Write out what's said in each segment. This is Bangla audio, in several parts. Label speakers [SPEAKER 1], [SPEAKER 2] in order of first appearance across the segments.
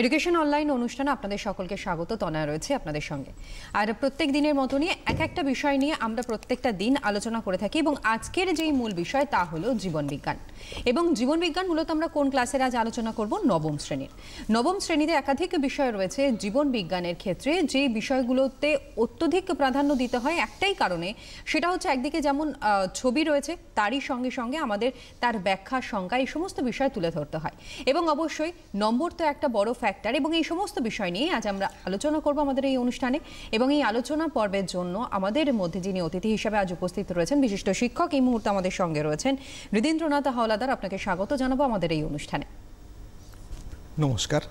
[SPEAKER 1] এডুকেশন অনলাইন অনুষ্ঠানে আপনাদের সকলকে স্বাগত তনায় রয়েছে আপনাদের সঙ্গে আর প্রত্যেক দিনের মতনই এক একটা বিষয় নিয়ে আমরা প্রত্যেকটা দিন আলোচনা করে থাকি এবং আজকের যেই মূল বিষয় তা হলো জীবনবিজ্ঞান এবং জীবনবিজ্ঞান মূলত আমরা কোন ক্লাসের আজ আলোচনা করব নবম শ্রেণীর নবম শ্রেণীতে একাধিক বিষয় রয়েছে জীবনবিজ্ঞানের ক্ষেত্রে যে বিষয়গুলোতে অত্যধিক প্রাধান্য দিতে হয় একটাই কারণে সেটা হচ্ছে একদিকে যেমন ছবি রয়েছে তারই সঙ্গে সঙ্গে আমাদের তার ব্যাখ্যা সংজ্ঞা এই সমস্ত বিষয় তুলে ধরতে হয় এবং অবশ্যই নম্বর তো একটা বড় ফ্যাক্টর এবং এই সমস্ত বিষয় নিয়ে আজ আমরা আলোচনা করব আমাদের এই অনুষ্ঠানে এবং এই আলোচনা পর্বের জন্য আমাদের মধ্যে যিনি অতিথি হিসেবে আজ উপস্থিত রয়েছেন বিশিষ্ট শিক্ষক এই মুহূর্তে আমাদের সঙ্গে রয়েছেন হৃদেন্দ্রনাথ হাওলাদার আপনাকে স্বাগত জানাবো আমাদের এই অনুষ্ঠানে নমস্কার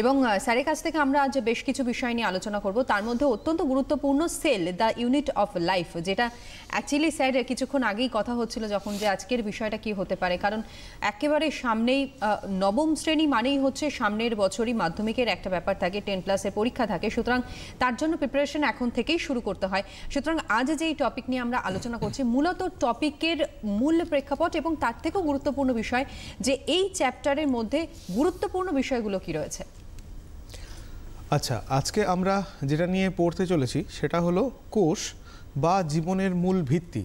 [SPEAKER 1] এবং স্যারের কাছ থেকে আমরা আজ বেশ কিছু বিষয় নিয়ে আলোচনা করব তার মধ্যে অত্যন্ত গুরুত্বপূর্ণ cell the unit of life যেটা অ্যাকচুয়ালি স্যার কিছুক্ষণ আগেই কথা হচ্ছিল যখন যে আজকের বিষয়টা কি হতে পারে কারণ একেবারে সামনেই নবম শ্রেণী মানেই হচ্ছে সামনের বছরই মাধ্যমিকের একটা ব্যাপার থাকে টেন প্লাসের পরীক্ষা থাকে সুতরাং তার জন্য প্রিপারেশন এখন থেকেই শুরু করতে হয় সুতরাং আজ যে এই টপিক নিয়ে আমরা আলোচনা করছি মূলত টপিকের মূল প্রেক্ষাপট এবং তার থেকেও গুরুত্বপূর্ণ বিষয় যে এই চ্যাপ্টারের মধ্যে গুরুত্বপূর্ণ বিষয়গুলো কি রয়েছে
[SPEAKER 2] আচ্ছা আজকে আমরা যেটা নিয়ে পড়তে চলেছি সেটা হলো কোষ বা জীবনের মূল ভিত্তি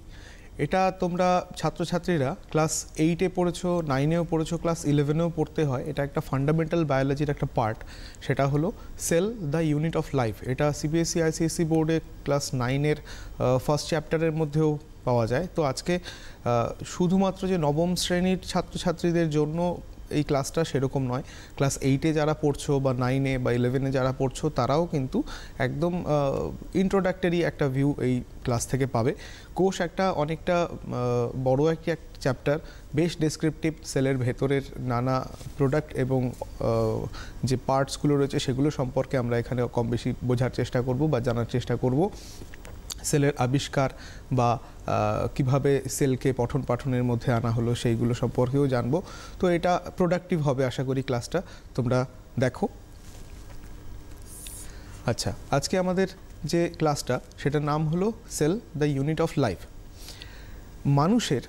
[SPEAKER 2] এটা তোমরা ছাত্রছাত্রীরা ক্লাস এইটে পড়েছো নাইনেও পড়েছো ক্লাস ইলেভেনেও পড়তে হয় এটা একটা ফান্ডামেন্টাল বায়োলজির একটা পার্ট সেটা হলো cell the unit of life এটা সিবিএসসি আইসিএসসি বোর্ডে ক্লাস নাইনের ফার্স্ট চ্যাপ্টারের মধ্যেও পাওয়া যায় তো আজকে শুধুমাত্র যে নবম শ্রেণীর ছাত্রছাত্রীদের জন্য এই ক্লাসটা সেরকম নয় ক্লাস এইটে যারা পড়ছো বা নাইনে বা ইলেভেনে যারা পড়ছো তারাও কিন্তু একদম ইন্ট্রোডাক্টরি একটা ভিউ এই ক্লাস থেকে পাবে কোষ একটা অনেকটা বড় একটি এক চ্যাপ্টার বেশ ডেসক্রিপটিভ সেলের ভেতরের নানা প্রোডাক্ট এবং যে পার্টসগুলো রয়েছে সেগুলো সম্পর্কে আমরা এখানে কম বেশি বোঝার চেষ্টা করব বা জানার চেষ্টা করব সেলের আবিষ্কার বা কিভাবে সেলকে পঠন পাঠনের মধ্যে আনা হলো সেইগুলো সম্পর্কেও জানবো তো এটা প্রোডাক্টিভ হবে আশা করি ক্লাসটা তোমরা দেখো আচ্ছা আজকে আমাদের যে ক্লাসটা সেটার নাম হলো cell the unit of life মানুষের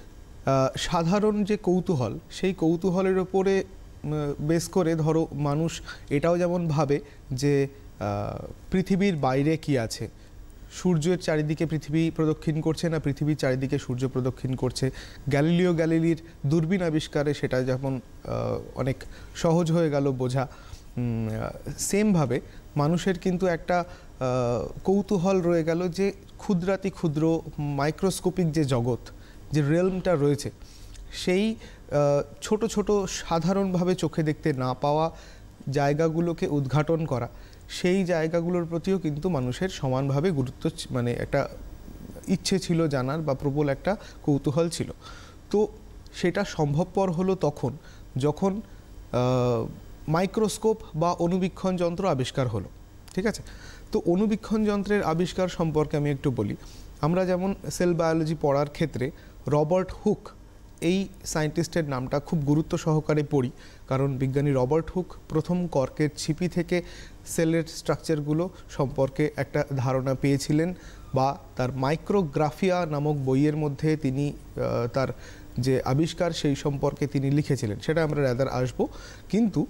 [SPEAKER 2] সাধারণ যে কৌতূহল সেই কৌতূহলের ওপরে বেস করে ধরো মানুষ এটাও যেমন ভাবে যে পৃথিবীর বাইরে কি আছে সূর্যের চারিদিকে পৃথিবী প্রদক্ষিণ করছে না পৃথিবীর চারিদিকে সূর্য প্রদক্ষিণ করছে গ্যালিলিও গ্যালিলির দূরবীন আবিষ্কারে সেটা যেমন অনেক সহজ হয়ে গেল বোঝা সেমভাবে মানুষের কিন্তু একটা কৌতূহল রয়ে গেল যে ক্ষুদ্রাতি ক্ষুদ্র মাইক্রোস্কোপিক যে জগৎ যে রিয়েলমটা রয়েছে সেই ছোট ছোট সাধারণভাবে চোখে দেখতে না পাওয়া জায়গাগুলোকে উদ্ঘাটন করা সেই জায়গাগুলোর প্রতিও কিন্তু মানুষের সমানভাবে গুরুত্ব মানে একটা ইচ্ছে ছিল জানার বা প্রবল একটা কৌতূহল ছিল তো সেটা সম্ভবপর হলো তখন যখন মাইক্রোস্কোপ বা অনুবীক্ষণ যন্ত্র আবিষ্কার হলো ঠিক আছে তো অনুবীক্ষণ যন্ত্রের আবিষ্কার সম্পর্কে আমি একটু বলি আমরা যেমন সেল বায়োলজি পড়ার ক্ষেত্রে রবার্ট হুক এই সায়েন্টিস্টের নামটা খুব গুরুত্ব সহকারে পড়ি কারণ বিজ্ঞানী রবার্ট হুক প্রথম কর্কের ছিপি থেকে সেলের স্ট্রাকচারগুলো সম্পর্কে একটা ধারণা পেয়েছিলেন বা তার মাইক্রোগ্রাফিয়া নামক বইয়ের মধ্যে তিনি তার যে আবিষ্কার সেই সম্পর্কে তিনি লিখেছিলেন সেটা আমরা রাদার আসব কিন্তু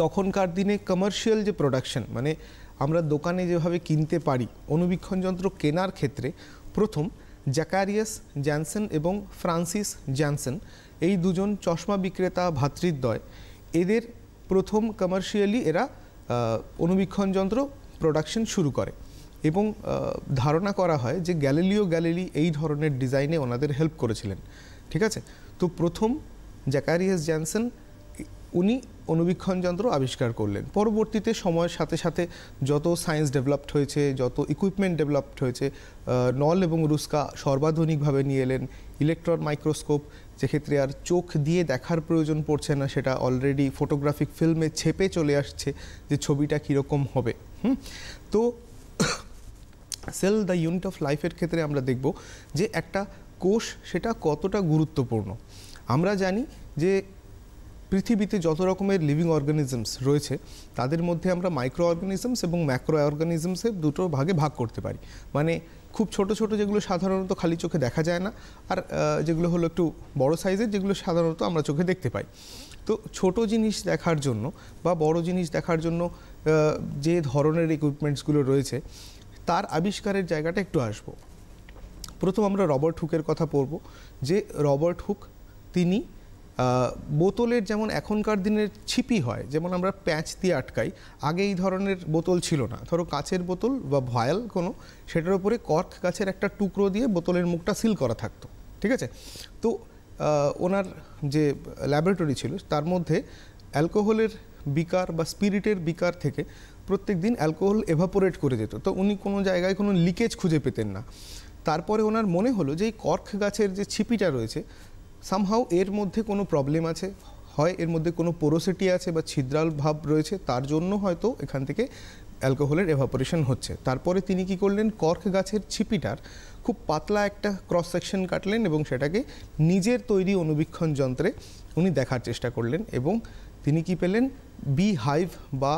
[SPEAKER 2] তখনকার দিনে কমার্শিয়াল যে প্রোডাকশন মানে আমরা দোকানে যেভাবে কিনতে পারি অনুবীক্ষণ যন্ত্র কেনার ক্ষেত্রে প্রথম জাকারিয়াস জ্যানসেন এবং ফ্রান্সিস জ্যানসেন এই দুজন চশমা বিক্রেতা ভাতৃদ্বয় এদের প্রথম কমার্শিয়ালি এরা অনুবীক্ষণ যন্ত্র প্রোডাকশন শুরু করে এবং ধারণা করা হয় যে গ্যালিলিও গ্যালিলি এই ধরনের ডিজাইনে ওনাদের হেল্প করেছিলেন ঠিক আছে তো প্রথম জ্যাকারিয়াস জ্যানসেন উনি অনুবীক্ষণ যন্ত্র আবিষ্কার করলেন পরবর্তীতে সময়ের সাথে সাথে যত সায়েন্স ডেভেলপড হয়েছে যত ইকুইপমেন্ট ডেভেলপড হয়েছে নল এবং রুস্কা সর্বাধুনিকভাবে নিয়ে এলেন ইলেকট্রন মাইক্রোস্কোপ যেক্ষেত্রে আর চোখ দিয়ে দেখার প্রয়োজন পড়ছে না সেটা অলরেডি ফটোগ্রাফিক ফিল্মে ছেপে চলে আসছে যে ছবিটা কীরকম হবে হুম তো সেল দ্য ইউনিট অফ লাইফের ক্ষেত্রে আমরা দেখব যে একটা কোষ সেটা কতটা গুরুত্বপূর্ণ আমরা জানি যে পৃথিবীতে যত রকমের লিভিং অর্গানিজমস রয়েছে তাদের মধ্যে আমরা মাইক্রো অর্গানিজমস এবং ম্যাক্রো অর্গানিজমসের দুটো ভাগে ভাগ করতে পারি মানে খুব ছোট ছোট যেগুলো সাধারণত খালি চোখে দেখা যায় না আর যেগুলো হলো একটু বড় সাইজের যেগুলো সাধারণত আমরা চোখে দেখতে পাই তো ছোট জিনিস দেখার জন্য বা বড় জিনিস দেখার জন্য যে ধরনের ইকুইপমেন্টসগুলো রয়েছে তার আবিষ্কারের জায়গাটা একটু আসব প্রথম আমরা রবার্ট হুকের কথা পড়ব যে রবার্ট হুক তিনি বোতলের যেমন এখনকার দিনের ছিপি হয় যেমন আমরা প্যাঁচ দিয়ে আটকাই আগে এই ধরনের বোতল ছিল না ধরো কাঁচের বোতল বা ভয়াল কোনো সেটার উপরে কর্ক গাছের একটা টুকরো দিয়ে বোতলের মুখটা সিল করা থাকতো ঠিক আছে তো ওনার যে ল্যাবরেটরি ছিল তার মধ্যে অ্যালকোহলের বিকার বা স্পিরিটের বিকার থেকে প্রত্যেক দিন অ্যালকোহল এভাপোরেট করে যেত তো উনি কোনো জায়গায় কোনো লিকেজ খুঁজে পেতেন না তারপরে ওনার মনে হলো যে এই কর্ক গাছের যে ছিপিটা রয়েছে সামহাও এর মধ্যে কোনো প্রবলেম আছে হয় এর মধ্যে কোনো পোরোসিটি আছে বা ছিদ্রাল ভাব রয়েছে তার জন্য হয়তো এখান থেকে অ্যালকোহলের এভাপোরেশন হচ্ছে তারপরে তিনি কি করলেন কর্ক গাছের ছিপিটার খুব পাতলা একটা ক্রস সেকশন কাটলেন এবং সেটাকে নিজের তৈরি অনুবীক্ষণ যন্ত্রে উনি দেখার চেষ্টা করলেন এবং তিনি কি পেলেন বি হাইভ বা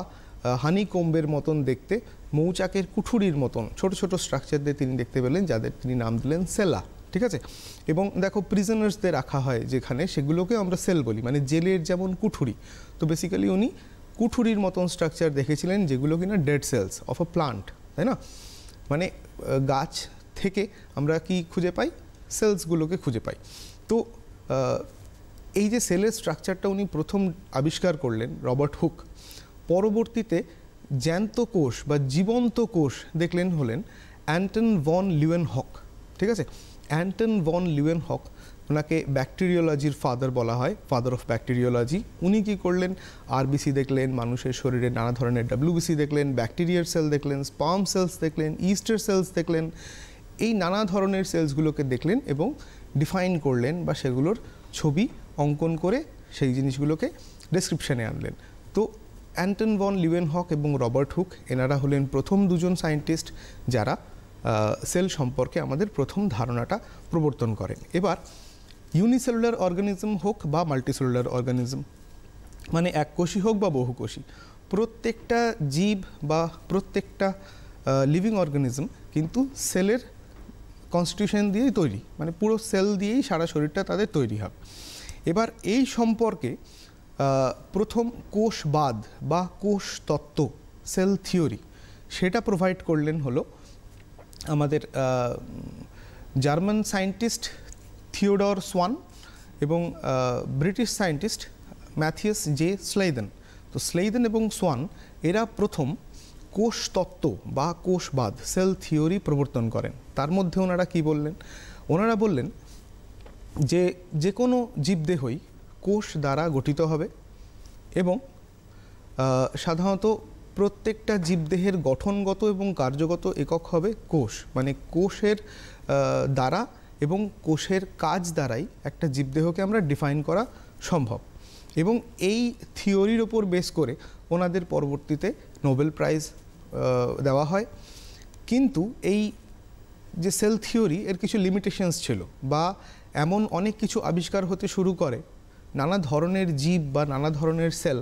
[SPEAKER 2] হানিকম্বের মতন দেখতে মৌচাকের কুঠুরির মতন ছোট ছোট স্ট্রাকচার দিয়ে তিনি দেখতে পেলেন যাদের তিনি নাম দিলেন সেলা ঠিক আছে এবং দেখো প্রিজনার্সদের রাখা হয় যেখানে সেগুলোকে আমরা সেল বলি মানে জেলের যেমন কুঠুরি তো বেসিক্যালি উনি কুঠুরির মতন স্ট্রাকচার দেখেছিলেন যেগুলো কিনা dead cells of a plant তাই না মানে গাছ থেকে আমরা কি খুঁজে পাই সেলসগুলোকে খুঁজে পাই তো এই যে সেলের স্ট্রাকচারটা উনি প্রথম আবিষ্কার করলেন রবার্ট হুক পরবর্তীতে জ্যান্ত কোষ বা জীবন্ত কোষ দেখলেন হলেন অ্যান্টন ভন লিউয়েন হক ঠিক আছে অ্যান্টন ভন লিউয়েনহক ওনাকে ব্যাকটেরিওলজির ফাদার বলা হয় ফাদার অফ ব্যাকটেরিওলজি উনি কী করলেন আরবিসি দেখলেন মানুষের শরীরে নানা ধরনের ডাব্লিউবিসি দেখলেন ব্যাকটেরিয়ার সেল দেখলেন স্পাম সেলস দেখলেন ইস্টার সেলস দেখলেন এই নানা ধরনের সেলসগুলোকে দেখলেন এবং ডিফাইন করলেন বা সেগুলোর ছবি অঙ্কন করে সেই জিনিসগুলোকে ডেসক্রিপশানে আনলেন তো অ্যান্টন ভন লিউয়েন হক এবং রবার্ট হুক এনারা হলেন প্রথম দুজন সায়েন্টিস্ট যারা সেল সম্পর্কে আমাদের প্রথম ধারণাটা প্রবর্তন করেন এবার ইউনিসেলুলার অর্গানিজম হোক বা মাল্টিসেলুলার অর্গানিজম মানে এককোষী হোক বা বহুকোষী প্রত্যেকটা জীব বা প্রত্যেকটা লিভিং অর্গানিজম কিন্তু সেলের কনস্টিটিউশন দিয়েই তৈরি মানে পুরো সেল দিয়েই সারা শরীরটা তাদের তৈরি হবে এবার এই সম্পর্কে প্রথম কোষবাদ বা কোষ তত্ত্ব সেল থিওরি সেটা প্রোভাইড করলেন হলো আমাদের জার্মান সায়েন্টিস্ট থিওডর সোয়ান এবং British scientist Matthias J Schleiden তো স্লেইদেন এবং সোয়ান এরা প্রথম কোষ তত্ত্ব বা কোষবাদ সেল থিওরি প্রবর্তন করেন তার মধ্যে ওনারা কি বললেন ওনারা বললেন যে যে কোনো জীবদেহই কোষ দ্বারা গঠিত হবে এবং সাধারণত প্রত্যেকটা জীবদেহের গঠনগত এবং কার্যগত একক হবে কোষ মানে কোষের দ্বারা এবং কোষের কাজ দ্বারাই একটা জীবদেহকে আমরা ডিফাইন করা সম্ভব এবং এই থিওরির ওপর বেস করে ওনাদের পরবর্তীতে নোবেল প্রাইজ দেওয়া হয় কিন্তু এই যে সেল থিওরি এর কিছু লিমিটেশনস ছিল বা এমন অনেক কিছু আবিষ্কার হতে শুরু করে নানা ধরনের জীব বা নানা ধরনের সেল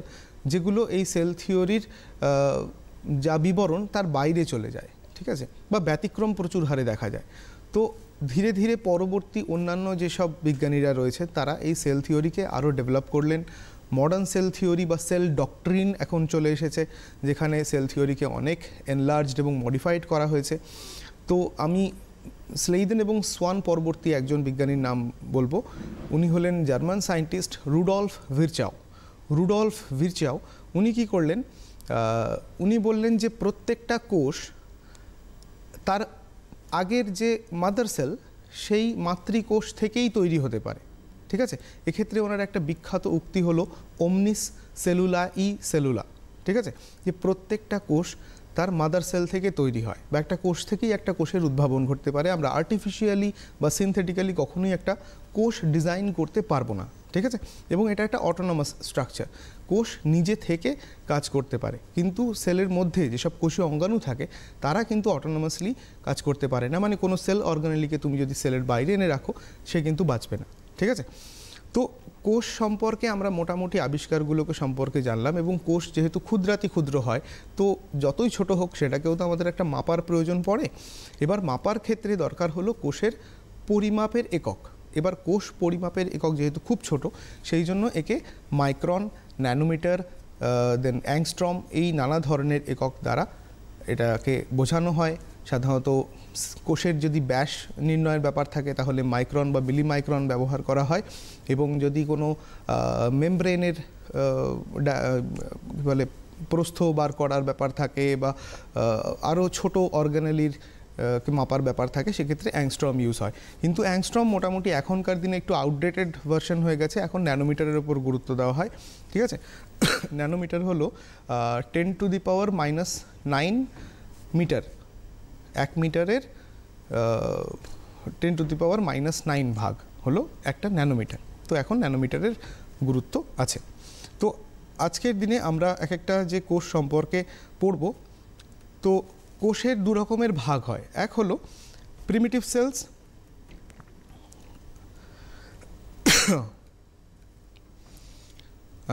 [SPEAKER 2] যেগুলো এই সেল থিওরির যা বিবরণ তার বাইরে চলে যায় ঠিক আছে বা ব্যতিক্রম প্রচুর হারে দেখা যায় তো ধীরে ধীরে পরবর্তী অন্যান্য যেসব বিজ্ঞানীরা রয়েছে তারা এই সেল থিওরিকে আরও ডেভেলপ করলেন মডার্ন সেল থিওরি বা সেল ডক্ট্রিন এখন চলে এসেছে যেখানে সেল থিওরিকে অনেক এনলার্জড এবং মডিফাইড করা হয়েছে তো আমি স্লেইদেন এবং সোয়ান পরবর্তী একজন বিজ্ঞানীর নাম বলবো উনি হলেন German scientist Rudolf Virchow Rudolf Virchow উনি কি করলেন উনি বললেন যে প্রত্যেকটা কোষ তার আগের যে মাদার সেল সেই মাতৃকোষ থেকেই তৈরি হতে পারে ঠিক আছে এক্ষেত্রে ওনার একটা বিখ্যাত উক্তি হলো ওমনিস সেলুলা ই সেলুলা ঠিক আছে যে প্রত্যেকটা কোষ তার মাদার সেল থেকে তৈরি হয় বা একটা কোষ থেকেই একটা কোষের উদ্ভাবন ঘটতে পারে আমরা আর্টিফিশিয়ালি বা সিনথেটিক্যালি কখনোই একটা কোষ ডিজাইন করতে পারবো না ঠিক আছে এবং এটা একটা অটোনোমাস স্ট্রাকচার কোষ নিজে থেকে কাজ করতে পারে কিন্তু সেলের মধ্যে যেসব কোষীয় অঙ্গাণু থাকে তারা কিন্তু অটোনোমাসলি কাজ করতে পারে না মানে কোনো সেল অর্গানালিকে তুমি যদি সেলের বাইরে এনে রাখো সে কিন্তু বাঁচবে না ঠিক আছে তো কোষ সম্পর্কে আমরা মোটামুটি আবিষ্কারগুলোকে সম্পর্কে জানলাম এবং কোষ যেহেতু ক্ষুদ্রাতি ক্ষুদ্র হয় তো যতই ছোট হোক সেটাকেও তো আমাদের একটা মাপার প্রয়োজন পড়ে এবার মাপার ক্ষেত্রে দরকার হলো কোষের পরিমাপের একক এবার কোষ পরিমাপের একক যেহেতু খুব ছোট সেই জন্য একে মাইক্রন ন্যানোমিটার দেন অ্যাংস্ট্রম এই নানা ধরনের একক দ্বারা এটাকে বোঝানো হয় সাধারণত কোষের যদি ব্যাস নির্ণয়ের ব্যাপার থাকে তাহলে মাইক্রন বা মিলি মাইক্রন ব্যবহার করা হয় এবং যদি কোনো মেমব্রেনের বলে প্রস্থ বার করার ব্যাপার থাকে বা আরও ছোট অর্গানালির মাপার ব্যাপার থাকে সেক্ষেত্রে অ্যাংস্ট্রম ইউজ হয় কিন্তু অ্যাংস্ট্রম মোটামুটি এখনকার দিনে একটু আউটডেটেড ভার্সন হয়ে গেছে এখন ন্যানোমিটারের ওপর গুরুত্ব দেওয়া হয় ঠিক আছে ন্যানোমিটার হলো ten to the power minus nine metre এক মিটারের ten to the power minus nine ভাগ হলো একটা ন্যানোমিটার তো এখন ন্যানোমিটারের গুরুত্ব আছে তো আজকের দিনে আমরা এক একটা যে কোর্স সম্পর্কে পড়ব তো কোষের দু রকমের ভাগ হয় এক হলো প্রিমিটিভ সেলস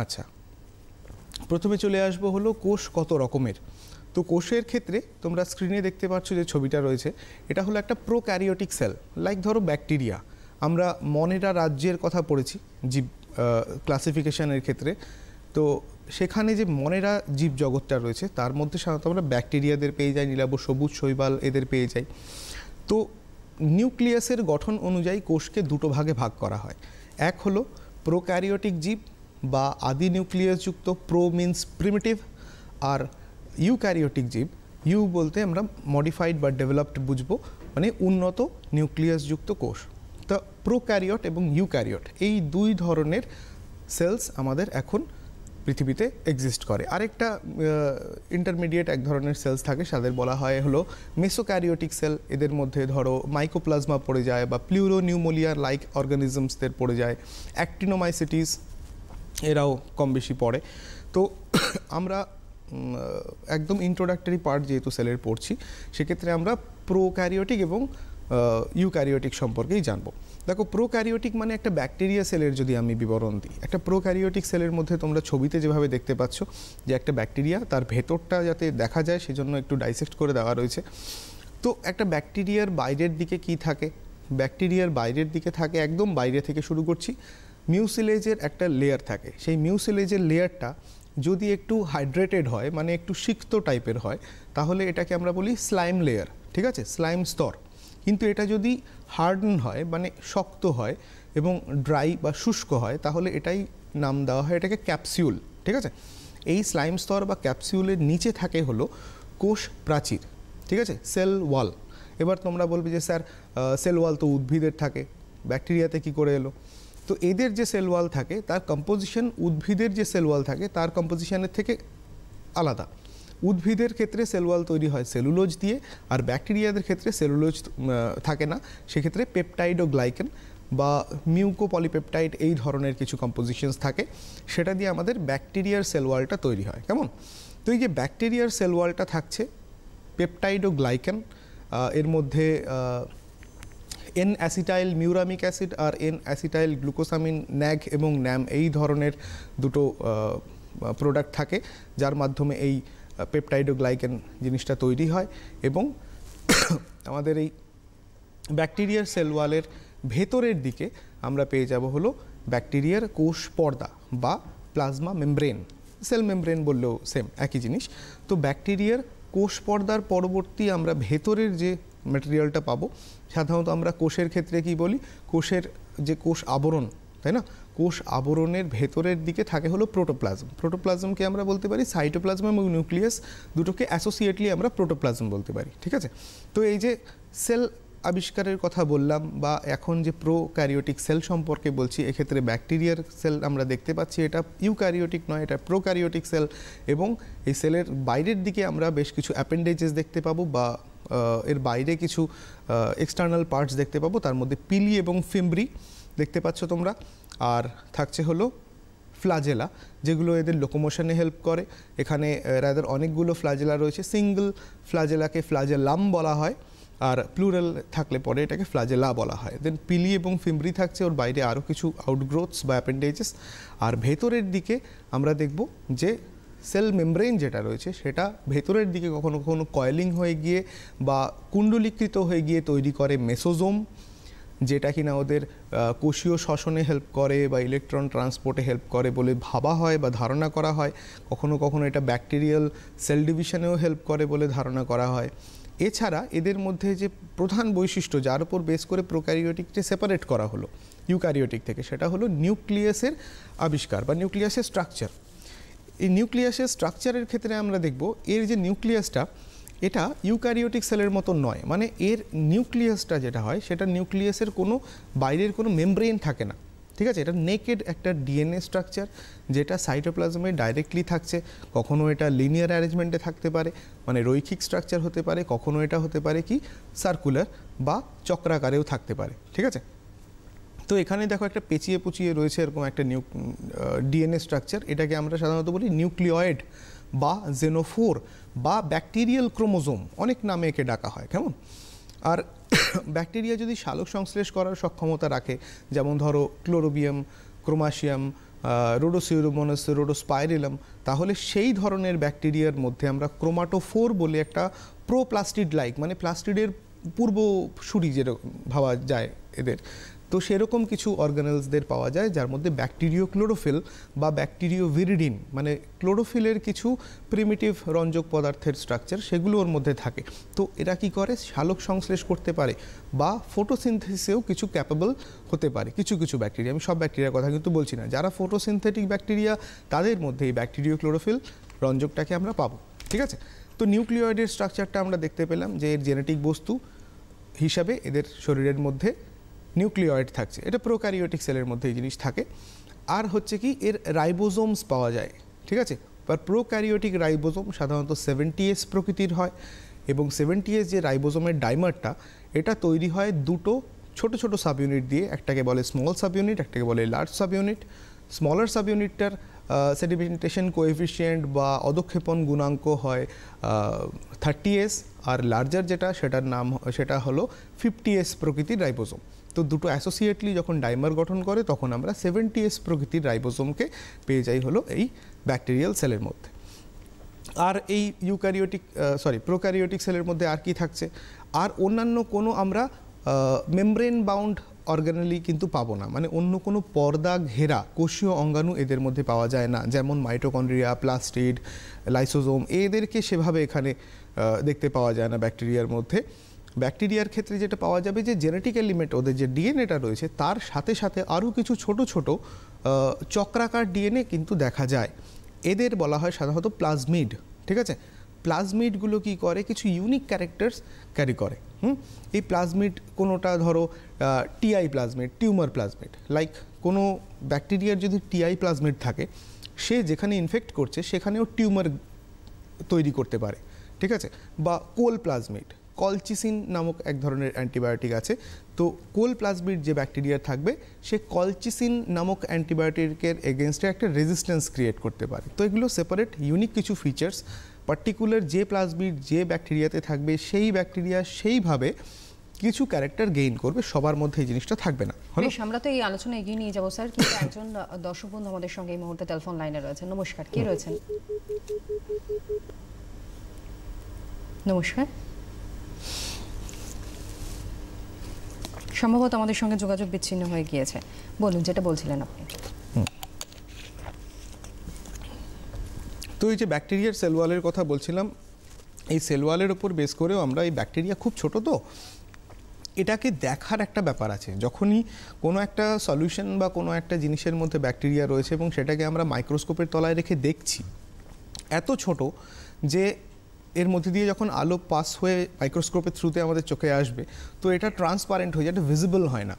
[SPEAKER 2] আচ্ছা প্রথমে চলে আসবো হলো কোষ কত রকমের তো কোষের ক্ষেত্রে তোমরা স্ক্রিনে দেখতে পাচ্ছ যে ছবিটা রয়েছে এটা হলো একটা প্রোক্যারিওটিক সেল লাইক ধরো ব্যাকটেরিয়া আমরা মনেরা রাজ্যের কথা পড়েছি জীব ক্লাসিফিকেশানের ক্ষেত্রে তো সেখানে যে মনেরা জীব জগৎটা রয়েছে তার মধ্যে সাধারণত আমরা ব্যাকটেরিয়াদের পেয়ে যাই নীলাব সবুজ শৈবাল এদের পেয়ে যাই তো নিউক্লিয়াসের গঠন অনুযায়ী কোষকে দুটো ভাগে ভাগ করা হয় এক হলো প্রোক্যারিওটিক জীব বা আদি নিউক্লিয়াসযুক্ত প্রো মিনস প্রিমিটিভ আর ইউক্যারিওটিক জীব ইউ বলতে আমরা মডিফাইড বা ডেভেলপড বুঝবো মানে উন্নত নিউক্লিয়াসযুক্ত কোষ তা প্রোক্যারিওট এবং ইউক্যারিওট এই দুই ধরনের সেলস আমাদের এখন পৃথিবীতে এক্সিস্ট করে আরেকটা ইন্টারমিডিয়েট এক ধরনের সেলস থাকে তাদের বলা হয় হলো মেসোক্যারিওটিক সেল এদের মধ্যে ধরো মাইকোপ্লাজমা পড়ে যায় বা প্লিউরোনিউমোলিয়ার লাইক অর্গানিজমসদের পড়ে যায় অ্যাক্টিনোমাইসিটিস এরাও কম বেশি পড়ে তো আমরা একদম ইন্ট্রোডাক্টরি পার্ট যেহেতু সেলের পড়ছি সেক্ষেত্রে আমরা প্রোক্যারিওটিক এবং ইউক্যারিওটিক সম্পর্কেই জানবো দেখো প্রোক্যারিওটিক মানে একটা ব্যাকটেরিয়া সেলের যদি আমি বিবরণ দিই একটা প্রোক্যারিওটিক সেলের মধ্যে তোমরা ছবিতে যেভাবে দেখতে পাচ্ছ যে একটা ব্যাকটেরিয়া তার ভেতরটা যাতে দেখা যায় সেজন্য একটু ডাইসেক্ট করে দেওয়া রয়েছে তো একটা ব্যাকটেরিয়ার বাইরের দিকে কি থাকে ব্যাকটেরিয়ার বাইরের দিকে থাকে একদম বাইরে থেকে শুরু করছি মিউসিলেজের একটা লেয়ার থাকে সেই মিউসিলেজের লেয়ারটা যদি একটু হাইড্রেটেড হয় মানে একটু সিক্ত টাইপের হয় তাহলে এটাকে আমরা বলি স্লাইম লেয়ার ঠিক আছে স্লাইম স্তর কিন্তু এটা যদি হার্ডন হয় মানে শক্ত হয় এবং ড্রাই বা শুষ্ক হয় তাহলে এটাই নাম দেওয়া হয় এটাকে ক্যাপসিউল ঠিক আছে এই স্লাইম স্তর বা ক্যাপসিউলের নিচে থাকে হলো কোষ প্রাচীর ঠিক আছে সেল ওয়াল এবার তোমরা বলবে যে স্যার সেল ওয়াল তো উদ্ভিদের থাকে ব্যাকটেরিয়াতে কি করে এলো তো এদের যে সেল ওয়াল থাকে তার কম্পোজিশন উদ্ভিদের যে সেল ওয়াল থাকে তার কম্পোজিশনের থেকে আলাদা উদ্ভিদের ক্ষেত্রে সেলওয়াল তৈরি হয় সেলুলোজ দিয়ে আর ব্যাকটেরিয়াদের ক্ষেত্রে সেলুলোজ থাকে না সেক্ষেত্রে পেপটাইড ও গ্লাইকেন বা মিউকো পলিপেপটাইড এই ধরনের কিছু কম্পোজিশনস থাকে সেটা দিয়ে আমাদের ব্যাকটেরিয়ার সেলওয়ালটা তৈরি হয় কেমন তো এই যে ব্যাকটেরিয়ার সেলওয়ালটা থাকছে পেপটাইড ও গ্লাইকেন এর মধ্যে এন অ্যাসিটাইল মিউরামিক অ্যাসিড আর এন অ্যাসিটাইল গ্লুকোসামিন ন্যাগ এবং ন্যাম এই ধরনের দুটো প্রোডাক্ট থাকে যার মাধ্যমে এই পেপটাইডোগ্লাইকেন জিনিসটা তৈরি হয় এবং আমাদের এই ব্যাকটেরিয়ার সেল ওয়ালের ভেতরের দিকে আমরা পেয়ে যাব হলো ব্যাকটেরিয়ার কোষ পর্দা বা প্লাজমা মেমব্রেন সেল মেমব্রেন বললেও সেম একই জিনিস তো ব্যাকটেরিয়ার কোষ পর্দার পরবর্তী আমরা ভেতরের যে ম্যাটেরিয়ালটা পাবো সাধারণত আমরা কোষের ক্ষেত্রে কি বলি কোষের যে কোষ আবরণ তাই না কোষ আবরণের ভেতরের দিকে থাকে হলো প্রোটোপ্লাজম প্রোটোপ্লাজমকে আমরা বলতে পারি সাইটোপ্লাজম এবং নিউক্লিয়াস দুটোকে অ্যাসোসিয়েটলি আমরা প্রোটোপ্লাজম বলতে পারি ঠিক আছে তো এই যে সেল আবিষ্কারের কথা বললাম বা এখন যে প্রো ক্যারিওটিক সেল সম্পর্কে বলছি এক্ষেত্রে ব্যাকটেরিয়ার সেল আমরা দেখতে পাচ্ছি এটা ইউক্যারিওটিক নয় এটা প্রো ক্যারিওটিক সেল এবং এই সেলের বাইরের দিকে আমরা বেশ কিছু অ্যাপেন্ডেজেস দেখতে পাবো বা এর বাইরে কিছু এক্সটার্নাল পার্টস দেখতে পাবো তার মধ্যে পিলি এবং ফিমব্রি দেখতে পাচ্ছ তোমরা আর থাকছে হলো ফ্লাজেলা যেগুলো এদের লোকোমোশনে হেল্প করে এখানে রাদার অনেকগুলো ফ্লাজেলা রয়েছে সিঙ্গল ফ্লাজেলাকে ফ্লাজেলাম বলা হয় আর প্লুরাল থাকলে পরে এটাকে ফ্লাজেলা বলা হয় দেন পিলি এবং ফিমরি থাকছে ওর বাইরে আরও কিছু আউটগ্রোথস বা অ্যাপেন্ডেজেস আর ভেতরের দিকে আমরা দেখব যে সেল মেমব্রেন যেটা রয়েছে সেটা ভেতরের দিকে কখনো কখনো কয়েলিং হয়ে গিয়ে বা কুণ্ডলীকৃত হয়ে গিয়ে তৈরি করে মেসোজোম যেটা কিনা ওদের কোষীয় শ্বসনে হেল্প করে বা ইলেকট্রন ট্রান্সপোর্টে হেল্প করে বলে ভাবা হয় বা ধারণা করা হয় কখনো কখনো এটা ব্যাকটেরিয়াল সেল ডিভিশনেও হেল্প করে বলে ধারণা করা হয় এছাড়া এদের মধ্যে যে প্রধান বৈশিষ্ট্য যার উপর বেস করে প্রোক্যারিওটিককে সেপারেট করা হলো ইউক্যারিওটিক থেকে সেটা হলো নিউক্লিয়াসের আবিষ্কার বা নিউক্লিয়াসের স্ট্রাকচার এই নিউক্লিয়াসের স্ট্রাকচারের ক্ষেত্রে আমরা দেখব এর যে নিউক্লিয়াসটা এটা ইউক্যারিওটিক সেলের মতো নয় মানে এর নিউক্লিয়াসটা যেটা হয় সেটা নিউক্লিয়াসের কোনো বাইরের কোনো মেমব্রেন থাকে না ঠিক আছে এটা নেকেড একটা ডিএনএ স্ট্রাকচার যেটা সাইটোপ্লাজমে ডাইরেক্টলি থাকছে কখনো এটা লিনিয়ার অ্যারেঞ্জমেন্টে থাকতে পারে মানে রৈখিক স্ট্রাকচার হতে পারে কখনো এটা হতে পারে কি সার্কুলার বা চক্রাকারেও থাকতে পারে ঠিক আছে তো এখানে দেখো একটা পেঁচিয়ে পুচিয়ে রয়েছে এরকম একটা নিউ ডিএনএ স্ট্রাকচার এটাকে আমরা সাধারণত বলি নিউক্লিয়েড বা জেনোফোর বা ব্যাকটেরিয়াল ক্রোমোজোম অনেক নামে একে ডাকা হয় কেমন আর ব্যাকটেরিয়া যদি শালক সংশ্লেষ করার সক্ষমতা রাখে যেমন ধরো ক্লোরোবিয়াম ক্রোমাশিয়াম রোডোসিউরোমোনাস রোডোস্পাইরিলাম তাহলে সেই ধরনের ব্যাকটেরিয়ার মধ্যে আমরা ক্রোমাটোফোর বলে একটা প্রোপ্লাস্টিড লাইক মানে প্লাস্টিডের পূর্ব সুরি যেরকম ভাবা যায় এদের তো সেরকম কিছু অর্গানেলসদের পাওয়া যায় যার মধ্যে ব্যাকটেরিও ক্লোরোফিল বা ব্যাকটেরিও ভিরিডিন মানে ক্লোরোফিলের কিছু প্রিমিটিভ রঞ্জক পদার্থের স্ট্রাকচার সেগুলো ওর মধ্যে থাকে তো এরা কি করে শালক সংশ্লেষ করতে পারে বা ফটোসিনথেসিসেও কিছু ক্যাপেবল হতে পারে কিছু কিছু ব্যাকটেরিয়া আমি সব ব্যাকটেরিয়ার কথা কিন্তু বলছি না যারা ফটোসিনথেটিক ব্যাকটেরিয়া তাদের মধ্যে এই ব্যাকটেরিও ক্লোরোফিল রঞ্জকটাকে আমরা পাবো ঠিক আছে তো নিউক্লিয়েডের স্ট্রাকচারটা আমরা দেখতে পেলাম যে এর জেনেটিক বস্তু হিসাবে এদের শরীরের মধ্যে নিউক্লিয়েড থাকছে এটা প্রোকারিওটিক সেলের মধ্যে এই জিনিস থাকে আর হচ্ছে কি এর রাইবোজোমস পাওয়া যায় ঠিক আছে বা প্রোকারিওটিক রাইবোজোম সাধারণত সেভেন্টি এস প্রকৃতির হয় এবং সেভেন্টি এস যে রাইবোজোমের ডাইমারটা এটা তৈরি হয় দুটো ছোট ছোট সাব ইউনিট দিয়ে একটাকে বলে স্মল সাব ইউনিট একটাকে বলে large sub unit smaller sub ইউনিটটার সেডিমেন্টেশন কোএফিসিয়েন্ট বা অদক্ষেপণ গুণাঙ্ক হয় থার্টি এস আর লার্জার যেটা সেটার নাম সেটা হলো ফিফটি এস প্রকৃতির রাইবোজোম তো দুটো অ্যাসোসিয়েটলি যখন ডাইমার গঠন করে তখন আমরা সেভেন্টি এস প্রকৃতির রাইবোসোমকে পেয়ে যাই হলো এই ব্যাকটেরিয়াল সেলের মধ্যে আর এই ইউক্যারিওটিক সরি প্রোক্যারিওটিক সেলের মধ্যে আর কি থাকছে আর অন্যান্য কোনো আমরা মেমব্রেন বাউন্ড অর্গানালি কিন্তু পাবো না মানে অন্য কোনো পর্দা ঘেরা কোষীয় অঙ্গাণু এদের মধ্যে পাওয়া যায় না যেমন মাইটোকন্ড্রিয়া প্লাস্টিড লাইসোজোম এদেরকে সেভাবে এখানে দেখতে পাওয়া যায় না ব্যাকটেরিয়ার মধ্যে ব্যাকটেরিয়ার ক্ষেত্রে যেটা পাওয়া যাবে যে জেনেটিক এলিমেন্ট ওদের যে ডিএনএটা রয়েছে তার সাথে সাথে আরও কিছু ছোট ছোট চক্রাকার ডিএনএ কিন্তু দেখা যায় এদের বলা হয় সাধারণত প্লাজমিড ঠিক আছে প্লাজমিডগুলো কি করে কিছু ইউনিক ক্যারেক্টার্স ক্যারি করে হুম এই প্লাজমিড কোনোটা ধরো Ti plasmid tumour plasmid like কোনো ব্যাকটেরিয়ার যদি টিআই প্লাজমিড থাকে সে যেখানে ইনফেক্ট করছে সেখানেও টিউমার তৈরি করতে পারে ঠিক আছে বা কোল প্লাজমিড কলচিসিন নামক এক ধরনের অ্যান্টিবায়োটিক আছে তো কোল প্লাজবিড যে ব্যাকটেরিয়া থাকবে সে কলচিসিন নামক অ্যান্টিবায়োটিকের এগেনস্টে একটা রেজিস্ট্যান্স ক্রিয়েট করতে পারে তো এগুলো সেপারেট ইউনিক কিছু ফিচার্স পার্টিকুলার যে প্লাজবিড যে ব্যাকটেরিয়াতে থাকবে সেই ব্যাকটেরিয়া সেইভাবে কিছু ক্যারেক্টার গেইন করবে সবার মধ্যে এই জিনিসটা থাকবে না বেশ
[SPEAKER 1] আমরা তো এই আলোচনা এগিয়ে নিয়ে যাবো স্যার কিন্তু একজন দর্শক বন্ধু আমাদের সঙ্গে এই মুহূর্তে টেলিফোন লাইনে রয়েছেন নমস্কার কে রয়েছেন নমস্কার সম্ভবত আমাদের সঙ্গে যোগাযোগ বিচ্ছিন্ন হয়ে গিয়েছে বলুন যেটা বলছিলেন আপনি
[SPEAKER 2] তো এই যে ব্যাকটেরিয়ার সেলওয়ালের কথা বলছিলাম এই সেলওয়ালের ওপর বেস করেও আমরা এই ব্যাকটেরিয়া খুব ছোট তো এটাকে দেখার একটা ব্যাপার আছে যখনই কোনো একটা সলিউশন বা কোনো একটা জিনিসের মধ্যে ব্যাকটেরিয়া রয়েছে এবং সেটাকে আমরা মাইক্রোস্কোপের তলায় রেখে দেখছি এত ছোট যে এর মধ্যে দিয়ে যখন আলো পাস হয়ে মাইক্রোস্কোপের থ্রুতে আমাদের চোখে আসবে তো এটা ট্রান্সপারেন্ট হয়ে যায় এটা ভিজিবল হয় না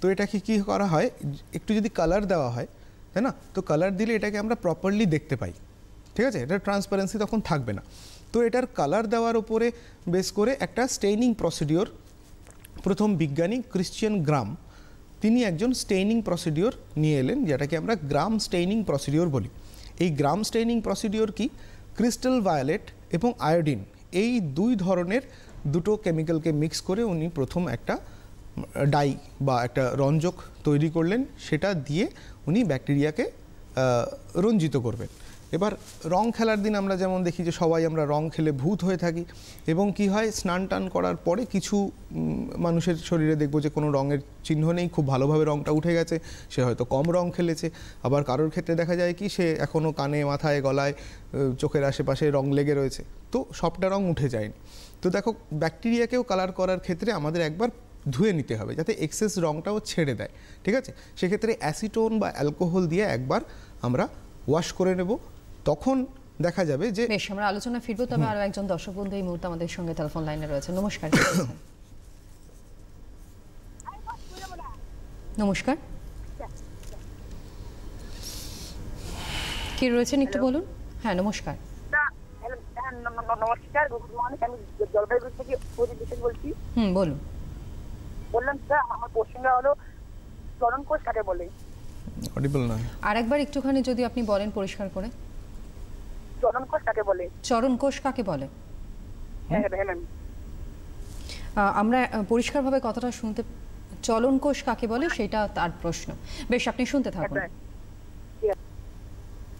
[SPEAKER 2] তো এটাকে কী করা হয় একটু যদি কালার দেওয়া হয় তাই না তো কালার দিলে এটাকে আমরা প্রপারলি দেখতে পাই ঠিক আছে এটা ট্রান্সপারেন্সি তখন থাকবে না তো এটার কালার দেওয়ার উপরে বেস করে একটা স্টেইনিং প্রসিডিওর প্রথম বিজ্ঞানী ক্রিশ্চিয়ান গ্রাম তিনি একজন স্টেইনিং প্রসিডিওর নিয়ে এলেন যেটাকে আমরা গ্রাম স্টেইনিং প্রসিডিওর বলি এই গ্রাম স্টেইনিং প্রসিডিওর কি ক্রিস্টাল ভায়োলেট এবং আয়োডিন এই দুই ধরনের দুটো কেমিক্যালকে মিক্স করে উনি প্রথম একটা ডাই বা একটা রঞ্জক তৈরি করলেন সেটা দিয়ে উনি ব্যাকটেরিয়াকে রঞ্জিত করবেন এবার রং খেলার দিন আমরা যেমন দেখি যে সবাই আমরা রং খেলে ভূত হয়ে থাকি এবং কি হয় স্নান টান করার পরে কিছু মানুষের শরীরে দেখবো যে কোনো রঙের চিহ্ন নেই খুব ভালোভাবে রংটা উঠে গেছে সে হয়তো কম রং খেলেছে আবার কারোর ক্ষেত্রে দেখা যায় কি সে এখনও কানে মাথায় গলায় চোখের আশেপাশে রং লেগে রয়েছে তো সবটা রং উঠে যায়নি তো দেখো ব্যাকটেরিয়াকেও কালার করার ক্ষেত্রে আমাদের একবার ধুয়ে নিতে হবে যাতে এক্সেস রঙটাও ছেড়ে দেয় ঠিক আছে সেক্ষেত্রে অ্যাসিটোন বা অ্যালকোহল দিয়ে একবার আমরা ওয়াশ করে নেব তখন দেখা যাবে
[SPEAKER 1] যে বেশ আমরা আলোচনা ফিরবো তবে আরো একজন দর্শক বন্ধু এই মুহূর্তে আমাদের সঙ্গে টেলিফোন লাইনে রয়েছে নমস্কার নমস্কার কে রয়েছেন একটু বলুন হ্যাঁ নমস্কার হ্যাঁ, নমস্কার গুড মর্নিং আমি জলপাইগুড়ি থেকে প্রদীপ বলছি হুম বলুন বললাম স্যার আমার প্রশ্নটা হলো চরণ কোষ কাকে বলে একবার একটুখানি যদি আপনি বলেন পরিষ্কার করে চরণ কোষ কাকে বলে চরণ কোষ কাকে বলে হ্যাঁ, হ্যাঁ, হ্যাঁ, আমরা পরিষ্কারভাবে কথাটা শুনতে চলন কোষ কাকে বলে সেটা তার প্রশ্ন বেশ আপনি শুনতে থাকুন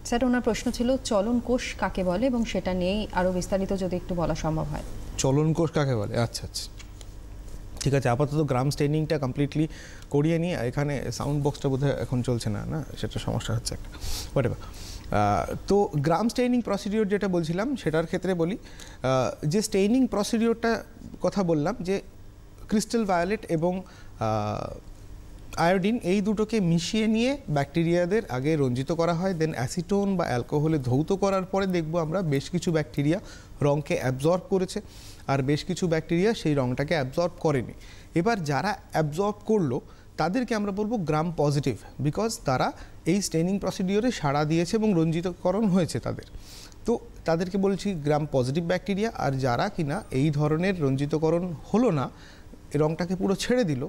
[SPEAKER 1] স্যার ওনার প্রশ্ন ছিল চলন কোষ কাকে বলে এবং সেটা নিয়েই আরো বিস্তারিত যদি একটু বলা সম্ভব হয়
[SPEAKER 2] চলন কোষ কাকে বলে আচ্ছা আচ্ছা ঠিক আছে আপাতত গ্রাম স্টেনিংটা কমপ্লিটলি করিয়ে নিয়ে এখানে সাউন্ড বক্সটা বোধহয় এখন চলছে না না সেটা সমস্যা হচ্ছে একটা হোয়াট তো গ্রাম স্টেইনিং প্রসিডিওর যেটা বলছিলাম সেটার ক্ষেত্রে বলি যে স্টেইনিং প্রসিডিওরটা কথা বললাম যে ক্রিস্টাল ভায়োলেট এবং আয়োডিন এই দুটোকে মিশিয়ে নিয়ে ব্যাকটেরিয়াদের আগে রঞ্জিত করা হয় দেন অ্যাসিটোন বা অ্যালকোহলে ধৌত করার পরে দেখব আমরা বেশ কিছু ব্যাকটেরিয়া রঙকে অ্যাবজর্ব করেছে আর বেশ কিছু ব্যাকটেরিয়া সেই রঙটাকে অ্যাবজর্ব করেনি এবার যারা অ্যাবজর্ব করলো তাদেরকে আমরা বলবো গ্রাম পজিটিভ বিকজ তারা এই স্টেনিং প্রসিডিওরে সাড়া দিয়েছে এবং রঞ্জিতকরণ হয়েছে তাদের তো তাদেরকে বলছি গ্রাম পজিটিভ ব্যাকটেরিয়া আর যারা কিনা এই ধরনের রঞ্জিতকরণ হলো না রঙটাকে পুরো ছেড়ে দিল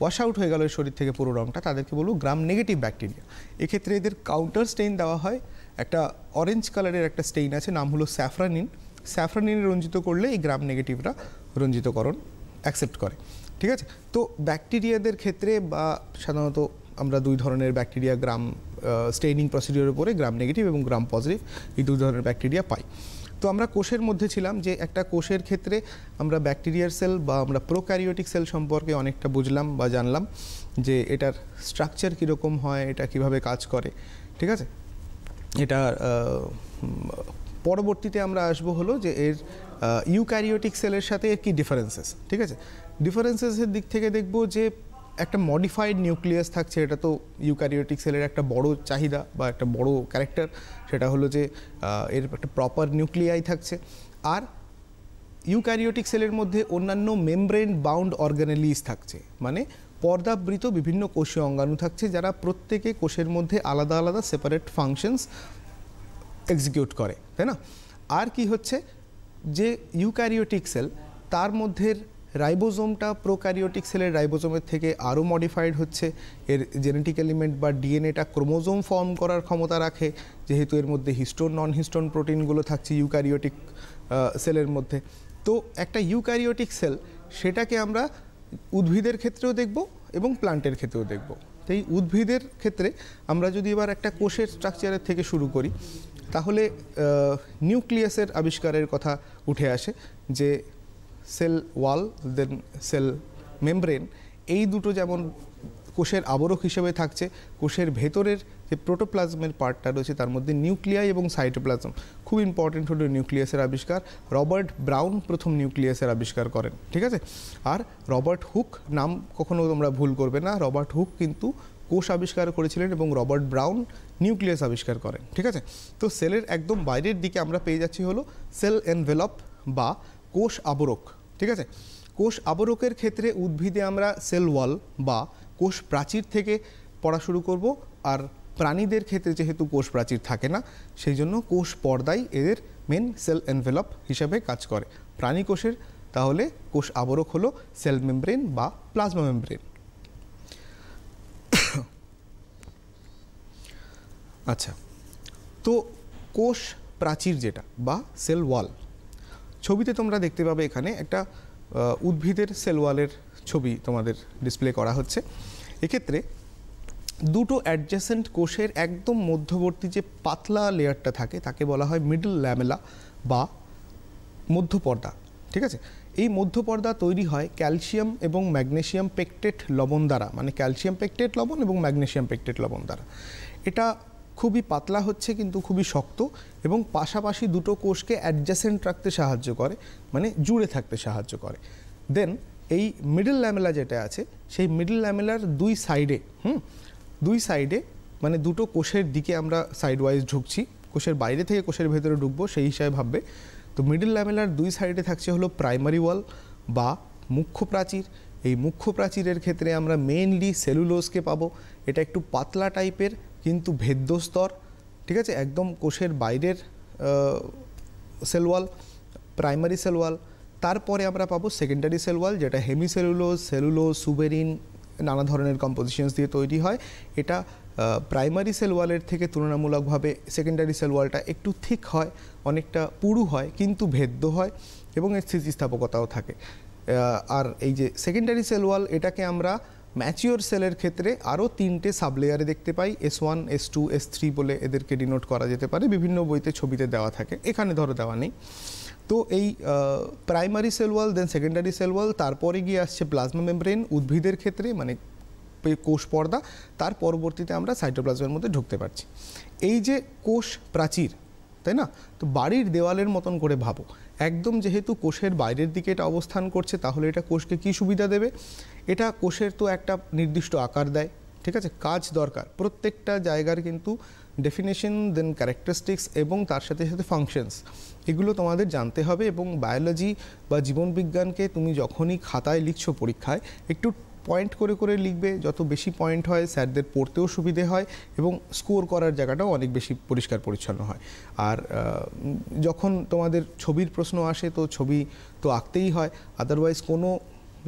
[SPEAKER 2] ওয়াশ আউট হয়ে গেল শরীর থেকে পুরো রঙটা তাদেরকে বলবো গ্রাম নেগেটিভ ব্যাকটেরিয়া এক্ষেত্রে এদের কাউন্টার স্টেইন দেওয়া হয় একটা অরেঞ্জ কালারের একটা স্টেইন আছে নাম হলো স্যাফরানিন স্যাফরানিনে রঞ্জিত করলে এই গ্রাম নেগেটিভরা রঞ্জিতকরণ অ্যাকসেপ্ট করে ঠিক আছে তো ব্যাকটেরিয়াদের ক্ষেত্রে বা সাধারণত আমরা দুই ধরনের ব্যাকটেরিয়া গ্রাম স্টেইনিং প্রসিডিওর উপরে গ্রাম নেগেটিভ এবং গ্রাম পজিটিভ এই দুই ধরনের ব্যাকটেরিয়া পাই তো আমরা কোষের মধ্যে ছিলাম যে একটা কোষের ক্ষেত্রে আমরা ব্যাকটেরিয়ার সেল বা আমরা প্রোক্যারিওটিক সেল সম্পর্কে অনেকটা বুঝলাম বা জানলাম যে এটার স্ট্রাকচার কীরকম হয় এটা কিভাবে কাজ করে ঠিক আছে এটা পরবর্তীতে আমরা আসবো হলো যে এর ইউক্যারিওটিক সেলের সাথে এর কী ডিফারেন্সেস ঠিক আছে ডিফারেন্সেসের দিক থেকে দেখব যে একটা মডিফাইড নিউক্লিয়াস থাকছে এটা তো ইউক্যারিওটিক সেলের একটা বড় চাহিদা বা একটা বড় ক্যারেক্টার সেটা হলো যে এর একটা প্রপার নিউক্লিয়াই থাকছে আর ইউক্যারিওটিক সেলের মধ্যে অন্যান্য মেমব্রেন বাউন্ড অর্গানেলিস থাকছে মানে পর্দাবৃত বিভিন্ন কোষীয় অঙ্গাণু থাকছে যারা প্রত্যেকে কোষের মধ্যে আলাদা আলাদা সেপারেট ফাংশনস এক্সিকিউট করে তাই না আর কি হচ্ছে যে ইউক্যারিওটিক সেল তার মধ্যের রাইবোজোমটা প্রোক্যারিওটিক সেলের রাইবোজোমের থেকে আরও মডিফাইড হচ্ছে এর জেনেটিক এলিমেন্ট বা ডিএনএটা ক্রোমোজোম ফর্ম করার ক্ষমতা রাখে যেহেতু এর মধ্যে হিস্টোন নন হিস্টোন প্রোটিনগুলো থাকছে ইউক্যারিওটিক সেলের মধ্যে তো একটা ইউক্যারিওটিক সেল সেটাকে আমরা উদ্ভিদের ক্ষেত্রেও দেখব এবং প্লান্টের ক্ষেত্রেও দেখব তো এই উদ্ভিদের ক্ষেত্রে আমরা যদি এবার একটা কোষের স্ট্রাকচারের থেকে শুরু করি তাহলে নিউক্লিয়াসের আবিষ্কারের কথা উঠে আসে যে cell wall then cell membrane এই দুটো যেমন কোষের আবরক হিসেবে থাকছে কোষের ভেতরের যে প্রোটোপ্লাজমের পার্টটা রয়েছে তার মধ্যে নিউক্লিয়াই এবং সাইটোপ্লাজম খুব ইম্পর্টেন্ট হল নিউক্লিয়াসের আবিষ্কার রবার্ট ব্রাউন প্রথম নিউক্লিয়াসের আবিষ্কার করেন ঠিক আছে আর রবার্ট হুক নাম কখনো তোমরা ভুল করবে না রবার্ট হুক কিন্তু কোষ আবিষ্কার করেছিলেন এবং রবার্ট ব্রাউন নিউক্লিয়াস আবিষ্কার করেন ঠিক আছে তো সেলের একদম বাইরের দিকে আমরা পেয়ে যাচ্ছি হলো সেল এনভেলপ বা কোষ আবরক ঠিক আছে কোষ আবরকের ক্ষেত্রে উদ্ভিদে আমরা সেল ওয়াল বা কোষ প্রাচীর থেকে পড়া শুরু করব আর প্রাণীদের ক্ষেত্রে যেহেতু কোষ প্রাচীর থাকে না সেই জন্য কোষ পর্দাই এদের মেন সেল এনভেলপ হিসাবে কাজ করে প্রাণী কোষের তাহলে কোষ আবরক হলো সেল মেমব্রেন বা প্লাজমা মেমব্রেন আচ্ছা তো কোষ প্রাচীর যেটা বা সেল ওয়াল ছবিতে তোমরা দেখতে পাবে এখানে একটা উদ্ভিদের সেলওয়ালের ছবি তোমাদের ডিসপ্লে করা হচ্ছে এক্ষেত্রে দুটো অ্যাডজেসেন্ট কোষের একদম মধ্যবর্তী যে পাতলা লেয়ারটা থাকে তাকে বলা হয় মিডল ল্যামেলা বা মধ্যপর্দা ঠিক আছে এই মধ্যপর্দা তৈরি হয় ক্যালসিয়াম এবং ম্যাগনেশিয়াম পেকটেট লবণ দ্বারা মানে ক্যালসিয়াম পেকটেট লবণ এবং ম্যাগনেশিয়াম পেকটেট লবণ দ্বারা এটা খুবই পাতলা হচ্ছে কিন্তু খুবই শক্ত এবং পাশাপাশি দুটো কোষকে অ্যাডজাসেন্ট রাখতে সাহায্য করে মানে জুড়ে থাকতে সাহায্য করে দেন এই মিডল ল্যামেলা যেটা আছে সেই মিডল ল্যামেলার দুই সাইডে হুম দুই সাইডে মানে দুটো কোষের দিকে আমরা সাইড ওয়াইজ ঢুকছি কোষের বাইরে থেকে কোষের ভেতরে ঢুকবো সেই হিসাবে ভাববে তো মিডল ল্যামেলার দুই সাইডে থাকছে হলো প্রাইমারি ওয়াল বা মুখ্য প্রাচীর এই মুখ্য প্রাচীরের ক্ষেত্রে আমরা মেইনলি সেলুলোজকে পাবো এটা একটু পাতলা টাইপের কিন্তু ভেদ্য স্তর ঠিক আছে একদম কোষের বাইরের cell wall primary cell wall তারপরে আমরা পাবো সেকেন্ডারি সেল ওয়াল যেটা হেমিসেলুলোজ সেলুলো সুবেরিন নানা ধরনের কম্পোজিশনস দিয়ে তৈরি হয় এটা প্রাইমারি সেল ওয়ালের থেকে তুলনামূলকভাবে সেকেন্ডারি সেল ওয়ালটা একটু থিক হয় অনেকটা পুরু হয় কিন্তু ভেদ্য হয় এবং এর স্থিতিস্থাপকতাও থাকে আর এই যে সেকেন্ডারি সেল ওয়াল এটাকে আমরা ম্যাচিওর সেলের ক্ষেত্রে আরও তিনটে সাবলেয়ারে দেখতে পাই S one S two S three বলে এদেরকে ডিনোট করা যেতে পারে বিভিন্ন বইতে ছবিতে দেওয়া থাকে এখানে ধরো দেওয়া নেই তো এই primary cell wall then secondary cell wall তারপরে গিয়ে আসছে প্লাজমা মেমব্রেন উদ্ভিদের ক্ষেত্রে মানে কোষ পর্দা তার পরবর্তীতে আমরা সাইটোপ্লাজমের মধ্যে ঢুকতে পারছি এই যে কোষ প্রাচীর তাই না তো বাড়ির দেওয়ালের মতন করে ভাবো একদম যেহেতু কোষের বাইরের দিকে এটা অবস্থান করছে তাহলে এটা কোষকে কি সুবিধা দেবে এটা কোষের তো একটা নির্দিষ্ট আকার দেয় ঠিক আছে কাজ দরকার প্রত্যেকটা জায়গার কিন্তু ডেফিনেশন দেন ক্যারেক্টারিস্টিক্স এবং তার সাথে সাথে ফাংশনস এগুলো তোমাদের জানতে হবে এবং বায়োলজি বা জীবনবিজ্ঞানকে তুমি যখনই খাতায় লিখছো পরীক্ষায় একটু পয়েন্ট করে করে লিখবে যত বেশি পয়েন্ট হয় স্যারদের পড়তেও সুবিধে হয় এবং স্কোর করার জায়গাটাও অনেক বেশি পরিষ্কার পরিচ্ছন্ন হয় আর যখন তোমাদের ছবির প্রশ্ন আসে তো ছবি তো আঁকতেই হয় আদারওয়াইজ কোনো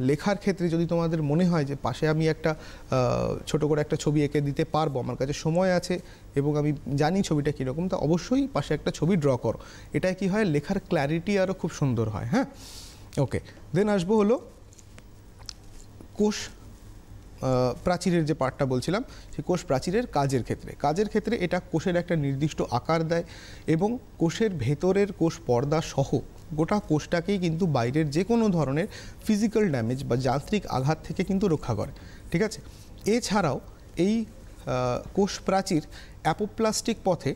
[SPEAKER 2] লেখার ক্ষেত্রে যদি তোমাদের মনে হয় যে পাশে আমি একটা ছোট করে একটা ছবি এঁকে দিতে পারবো আমার কাছে সময় আছে এবং আমি জানি ছবিটা কীরকম তা অবশ্যই পাশে একটা ছবি ড্র করো এটাই কি হয় লেখার ক্ল্যারিটি আরও খুব সুন্দর হয় হ্যাঁ ওকে দেন আসবো হলো কোষ প্রাচীরের যে পার্টটা বলছিলাম সেই কোষ প্রাচীরের কাজের ক্ষেত্রে কাজের ক্ষেত্রে এটা কোষের একটা নির্দিষ্ট আকার দেয় এবং কোষের ভেতরের কোষ পর্দা সহ গোটা কোষটাকেই কিন্তু বাইরের যে কোনো ধরনের ফিজিক্যাল ড্যামেজ বা যান্ত্রিক আঘাত থেকে কিন্তু রক্ষা করে ঠিক আছে এছাড়াও এই কোষ প্রাচীর অ্যাপোপ্লাস্টিক পথে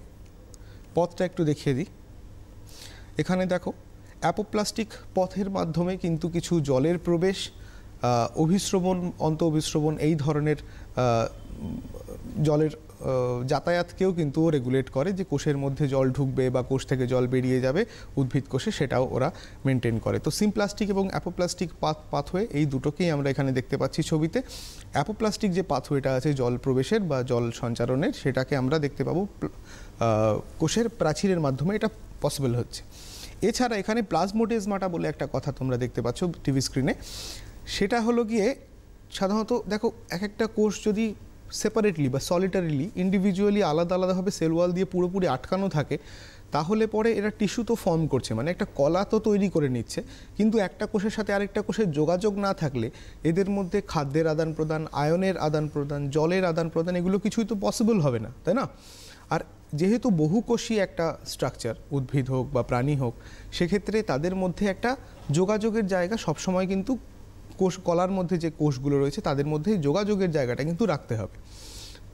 [SPEAKER 2] পথটা একটু দেখিয়ে দিই এখানে দেখো অ্যাপোপ্লাস্টিক পথের মাধ্যমে কিন্তু কিছু জলের প্রবেশ অভিশ্রবণ অন্ত অভিশ্রবণ এই ধরনের জলের যাতায়াতকেও কিন্তু রেগুলেট করে যে কোষের মধ্যে জল ঢুকবে বা কোষ থেকে জল বেরিয়ে যাবে উদ্ভিদ কোষে সেটাও ওরা মেনটেন করে তো সিমপ্লাস্টিক এবং অ্যাপোপ্লাস্টিক পাথ পাথওয়ে এই দুটোকেই আমরা এখানে দেখতে পাচ্ছি ছবিতে অ্যাপোপ্লাস্টিক যে পাথওয়েটা আছে জল প্রবেশের বা জল সঞ্চারণের সেটাকে আমরা দেখতে পাবো কোষের প্রাচীরের মাধ্যমে এটা পসিবল হচ্ছে এছাড়া এখানে প্লাজমোটেজমাটা বলে একটা কথা তোমরা দেখতে পাচ্ছ টিভি স্ক্রিনে সেটা হলো গিয়ে সাধারণত দেখো এক একটা কোষ যদি সেপারেটলি বা সলিটারিলি ইন্ডিভিজুয়ালি আলাদা আলাদাভাবে সেল ওয়াল দিয়ে পুরোপুরি আটকানো থাকে তাহলে পরে এরা টিস্যু তো ফর্ম করছে মানে একটা কলা তো তৈরি করে নিচ্ছে কিন্তু একটা কোষের সাথে আরেকটা কোষের যোগাযোগ না থাকলে এদের মধ্যে খাদ্যের আদান প্রদান আয়নের আদান প্রদান জলের আদান প্রদান এগুলো কিছুই তো পসিবল হবে না তাই না আর যেহেতু বহুকোষী একটা স্ট্রাকচার উদ্ভিদ হোক বা প্রাণী হোক সেক্ষেত্রে তাদের মধ্যে একটা যোগাযোগের জায়গা সবসময় কিন্তু কোষ কলার মধ্যে যে কোষগুলো রয়েছে তাদের মধ্যে যোগাযোগের জায়গাটা কিন্তু রাখতে হবে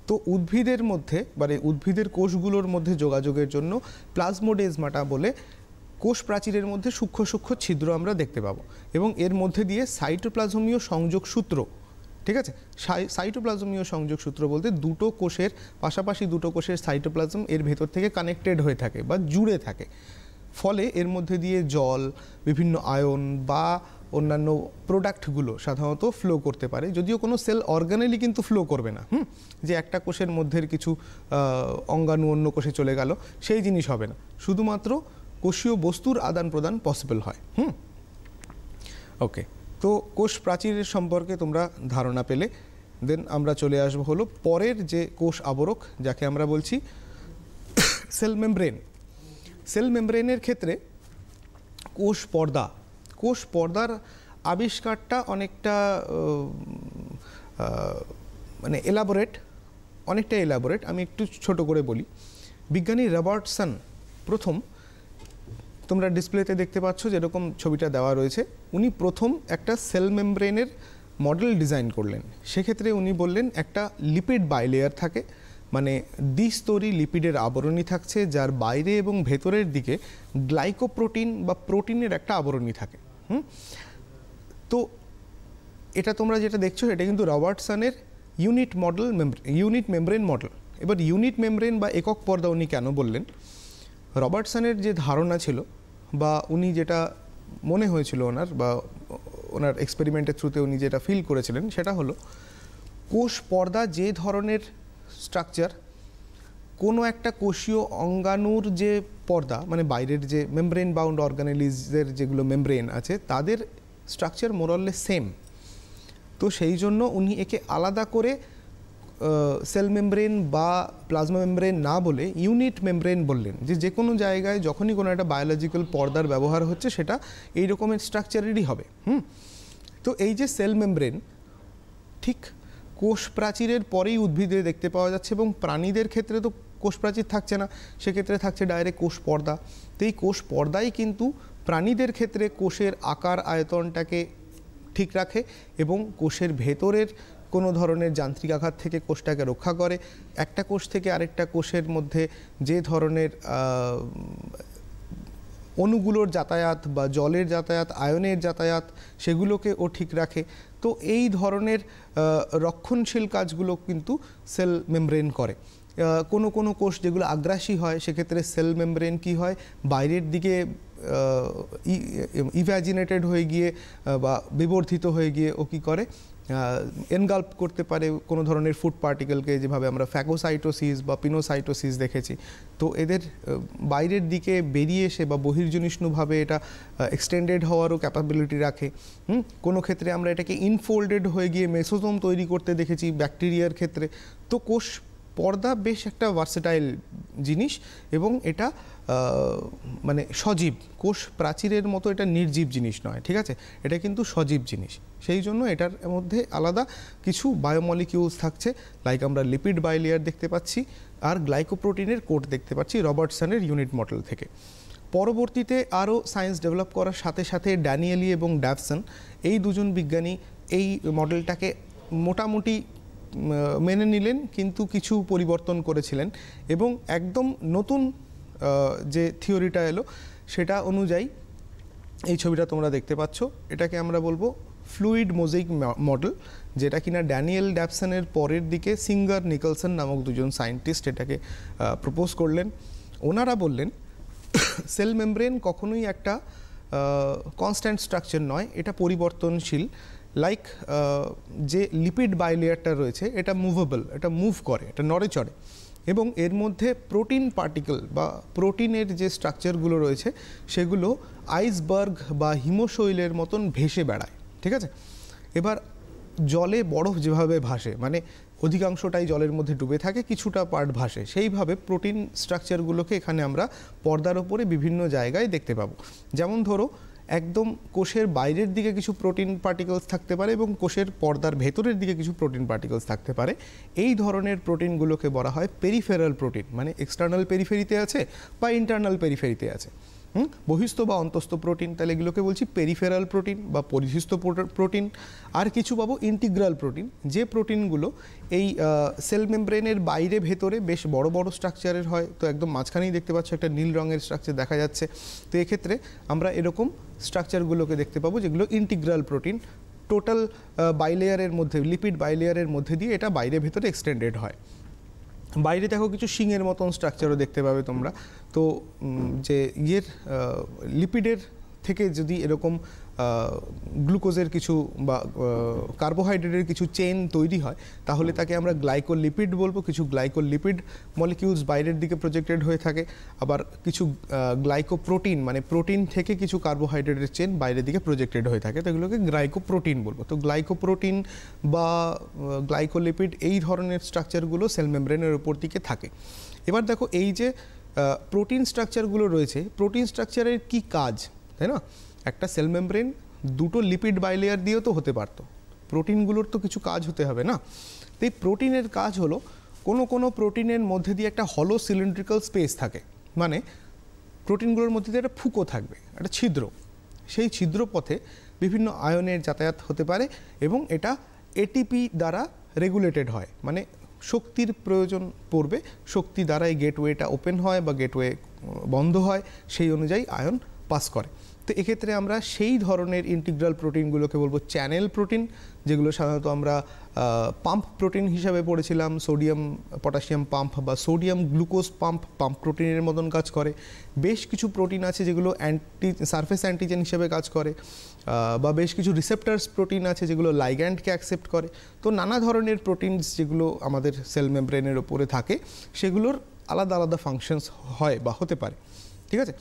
[SPEAKER 2] তো উদ্ভিদের মধ্যে মানে উদ্ভিদের কোষগুলোর মধ্যে যোগাযোগের জন্য প্লাজমোডেজমাটা বলে কোষ প্রাচীরের মধ্যে সূক্ষ্ম সূক্ষ্ম ছিদ্র আমরা দেখতে পাবো এবং এর মধ্যে দিয়ে সাইটোপ্লাজমীয় সংযোগ সূত্র ঠিক আছে সাইটোপ্লাজমীয় সংযোগ সূত্র বলতে দুটো কোষের পাশাপাশি দুটো কোষের সাইটোপ্লাজম এর ভেতর থেকে কানেক্টেড হয়ে থাকে বা জুড়ে থাকে ফলে এর মধ্যে দিয়ে জল বিভিন্ন আয়ন বা অন্যান্য প্রোডাক্টগুলো সাধারণত ফ্লো করতে পারে যদিও কোনো সেল অর্গানেলি কিন্তু ফ্লো করবে না হুম যে একটা কোষের মধ্যের কিছু অঙ্গাণু অন্য কোষে চলে গেল সেই জিনিস হবে না শুধুমাত্র কোষীয় বস্তুর আদান প্রদান পসিবল হয় হুম ওকে তো কোষ প্রাচীরের সম্পর্কে তোমরা ধারণা পেলে দেন আমরা চলে আসবো হলো পরের যে কোষ আবরক যাকে আমরা বলছি সেল মেমব্রেন সেল মেমব্রেনের ক্ষেত্রে কোষ পর্দা কোষ পর্দার আবিষ্কারটা অনেকটা মানে এলাবোরেট অনেকটা এলাবোরেট আমি একটু ছোট করে বলি বিজ্ঞানী রবার্টসন প্রথম তোমরা ডিসপ্লেতে দেখতে পাচ্ছ যেরকম ছবিটা দেওয়া রয়েছে উনি প্রথম একটা সেল মেমব্রেনের মডেল ডিজাইন করলেন সেক্ষেত্রে উনি বললেন একটা লিপিড বাইলেয়ার থাকে মানে দ্বিস্তরী লিপিডের আবরণী থাকছে যার বাইরে এবং ভেতরের দিকে গ্লাইকোপ্রোটিন বা প্রোটিনের একটা আবরণী থাকে হুম তো এটা তোমরা যেটা দেখছো এটা কিন্তু রবার্টসনের unit model unit membrane model এবার ইউনিট মেমব্রেন বা একক পর্দা উনি কেন বললেন রবার্টসনের যে ধারণা ছিল বা উনি যেটা মনে হয়েছিল ওনার বা ওনার এক্সপেরিমেন্টের থ্রুতে উনি যেটা ফিল করেছিলেন সেটা হলো কোষ পর্দা যে ধরনের স্ট্রাকচার কোনো একটা কোষীয় অঙ্গাণুর যে পর্দা মানে বাইরের যে মেমব্রেন বাউন্ড অর্গানাইজের যেগুলো মেমব্রেন আছে তাদের স্ট্রাকচার মোরাললে সেম তো সেই জন্য উনি একে আলাদা করে সেল মেমব্রেন বা প্লাজমা মেমব্রেন না বলে ইউনিট মেমব্রেন বললেন যে যে কোনো জায়গায় যখনই কোনো একটা বায়োলজিক্যাল পর্দার ব্যবহার হচ্ছে সেটা এই রকমের স্ট্রাকচারেরই হবে হুম তো এই যে সেল মেমব্রেন ঠিক কোষ প্রাচীরের পরেই উদ্ভিদে দেখতে পাওয়া যাচ্ছে এবং প্রাণীদের ক্ষেত্রে তো কোষপ্রাচীর থাকছে না সেক্ষেত্রে থাকছে ডাইরেক্ট কোষ পর্দা তো এই কোষ পর্দাই কিন্তু প্রাণীদের ক্ষেত্রে কোষের আকার আয়তনটাকে ঠিক রাখে এবং কোষের ভেতরের কোনো ধরনের যান্ত্রিক আঘাত থেকে কোষটাকে রক্ষা করে একটা কোষ থেকে আরেকটা কোষের মধ্যে যে ধরনের অণুগুলোর যাতায়াত বা জলের যাতায়াত আয়নের যাতায়াত সেগুলোকে ও ঠিক রাখে তো এই ধরনের রক্ষণশীল কাজগুলো কিন্তু সেল মেমব্রেন করে কোনো কোনো কোষ যেগুলো আগ্রাসী হয় সেক্ষেত্রে সেল মেমব্রেন কি হয় বাইরের দিকে ইভ্যাজিনেটেড হয়ে গিয়ে বা বিবর্ধিত হয়ে গিয়ে ও কি করে এনগাল্প করতে পারে কোনো ধরনের ফুড পার্টিকেলকে যেভাবে আমরা ফ্যাগোসাইটোসিস বা পিনোসাইটোসিস দেখেছি তো এদের বাইরের দিকে বেরিয়ে এসে বা বহির্জনিষ্ণুভাবে এটা এক্সটেন্ডেড হওয়ারও ক্যাপাবিলিটি রাখে হুম কোনো ক্ষেত্রে আমরা এটাকে ইনফোল্ডেড হয়ে গিয়ে মেসোজম তৈরি করতে দেখেছি ব্যাকটেরিয়ার ক্ষেত্রে তো কোষ পর্দা বেশ একটা ভার্সেটাইল জিনিস এবং এটা মানে সজীব কোষ প্রাচীরের মতো এটা নির্জীব জিনিস নয় ঠিক আছে এটা কিন্তু সজীব জিনিস সেই জন্য এটার মধ্যে আলাদা কিছু বায়োমলিকিউলস থাকছে লাইক আমরা লিপিড বায়োলেয়ার দেখতে পাচ্ছি আর গ্লাইকোপ্রোটিনের কোট দেখতে পাচ্ছি রবার্টসনের ইউনিট মডেল থেকে পরবর্তীতে আরও সায়েন্স ডেভেলপ করার সাথে সাথে ড্যানিয়েলি এবং ড্যাভসন এই দুজন বিজ্ঞানী এই মডেলটাকে মোটামুটি মেনে নিলেন কিন্তু কিছু পরিবর্তন করেছিলেন এবং একদম নতুন যে থিওরিটা এলো সেটা অনুযায়ী এই ছবিটা তোমরা দেখতে পাচ্ছ এটাকে আমরা বলবো ফ্লুইড মোজাইক মডেল যেটা কিনা ড্যানিয়েল ড্যাপসনের পরের দিকে সিঙ্গার নিকলসন নামক দুজন সায়েন্টিস্ট এটাকে প্রপোজ করলেন ওনারা বললেন সেল মেমব্রেন কখনোই একটা কনস্ট্যান্ট স্ট্রাকচার নয় এটা পরিবর্তনশীল লাইক যে লিপিড বাইলেয়ারটা রয়েছে এটা মুভেবল এটা মুভ করে এটা নড়ে চড়ে এবং এর মধ্যে প্রোটিন পার্টিকেল বা প্রোটিনের যে স্ট্রাকচারগুলো রয়েছে সেগুলো আইসবার্গ বা হিমশৈলের মতন ভেসে বেড়ায় ঠিক আছে এবার জলে বরফ যেভাবে ভাসে মানে অধিকাংশটাই জলের মধ্যে ডুবে থাকে কিছুটা পার্ট ভাসে সেইভাবে প্রোটিন স্ট্রাকচারগুলোকে এখানে আমরা পর্দার ওপরে বিভিন্ন জায়গায় দেখতে পাবো যেমন ধরো একদম কোষের বাইরের দিকে কিছু প্রোটিন পার্টিকলস থাকতে পারে এবং কোষের পর্দার ভেতরের দিকে কিছু প্রোটিন পার্টিকলস থাকতে পারে এই ধরনের প্রোটিনগুলোকে বলা হয় পেরিফেরাল প্রোটিন মানে এক্সটার্নাল পেরিফেরিতে আছে বা ইন্টারনাল পেরিফেরিতে আছে হুম বহিস্থ বা অন্তস্থ প্রোটিন তাহলে এগুলোকে বলছি পেরিফেরাল প্রোটিন বা পরিশিষ্ট প্রোটিন আর কিছু পাবো ইন্টিগ্রাল প্রোটিন যে প্রোটিনগুলো এই সেল মেমব্রেনের বাইরে ভেতরে বেশ বড় বড় স্ট্রাকচারের হয় তো একদম মাঝখানেই দেখতে পাচ্ছ একটা নীল রঙের স্ট্রাকচার দেখা যাচ্ছে তো এক্ষেত্রে আমরা এরকম স্ট্রাকচারগুলোকে দেখতে পাবো যেগুলো ইন্টিগ্রাল প্রোটিন টোটাল বাইলেয়ারের মধ্যে লিপিড বাইলেয়ারের মধ্যে দিয়ে এটা বাইরে ভেতরে এক্সটেন্ডেড হয় বাইরে দেখো কিছু শিংয়ের মতন স্ট্রাকচারও দেখতে পাবে তোমরা তো যে ইয়ের লিপিডের থেকে যদি এরকম গ্লুকোজের কিছু বা কার্বোহাইড্রেটের কিছু চেন তৈরি হয় তাহলে তাকে আমরা গ্লাইকোলিপিড বলবো কিছু গ্লাইকোলিপিড মলিকিউলস বাইরের দিকে প্রজেক্টেড হয়ে থাকে আবার কিছু গ্লাইকোপ্রোটিন মানে প্রোটিন থেকে কিছু কার্বোহাইড্রেটের চেন বাইরের দিকে প্রজেক্টেড হয়ে থাকে তো এগুলোকে গ্লাইকোপ্রোটিন বলবো তো গ্লাইকোপ্রোটিন বা গ্লাইকোলিপিড এই ধরনের স্ট্রাকচারগুলো সেল মেমব্রেনের ওপর দিকে থাকে এবার দেখো এই যে প্রোটিন স্ট্রাকচারগুলো রয়েছে প্রোটিন স্ট্রাকচারের কি কাজ তাই না একটা সেল মেমব্রেন দুটো লিপিড বাইলেয়ার দিয়েও তো হতে পারতো প্রোটিনগুলোর তো কিছু কাজ হতে হবে না তো এই প্রোটিনের কাজ হলো কোনো কোনো প্রোটিনের মধ্যে দিয়ে একটা হলো সিলিন্ড্রিক্যাল স্পেস থাকে মানে প্রোটিনগুলোর মধ্যে দিয়ে একটা ফুকো থাকবে একটা ছিদ্র সেই ছিদ্র পথে বিভিন্ন আয়নের যাতায়াত হতে পারে এবং এটা এটিপি দ্বারা রেগুলেটেড হয় মানে শক্তির প্রয়োজন পড়বে শক্তি দ্বারাই গেটওয়েটা ওপেন হয় বা গেটওয়ে বন্ধ হয় সেই অনুযায়ী আয়ন পাস করে তো এক্ষেত্রে আমরা সেই ধরনের ইন্টিগ্রাল প্রোটিনগুলোকে বলবো চ্যানেল প্রোটিন যেগুলো সাধারণত আমরা পাম্প প্রোটিন হিসাবে পড়েছিলাম সোডিয়াম পটাশিয়াম পাম্প বা সোডিয়াম গ্লুকোজ পাম্প পাম্প প্রোটিনের মতন কাজ করে বেশ কিছু প্রোটিন আছে যেগুলো অ্যান্টি সারফেস অ্যান্টিজেন হিসেবে কাজ করে বা বেশ কিছু রিসেপ্টার্স প্রোটিন আছে যেগুলো লাইগ্যান্ডকে অ্যাকসেপ্ট করে তো নানা ধরনের প্রোটিনস যেগুলো আমাদের সেল মেমব্রেনের ওপরে থাকে সেগুলোর আলাদা আলাদা ফাংশনস হয় বা হতে পারে ঠিক আছে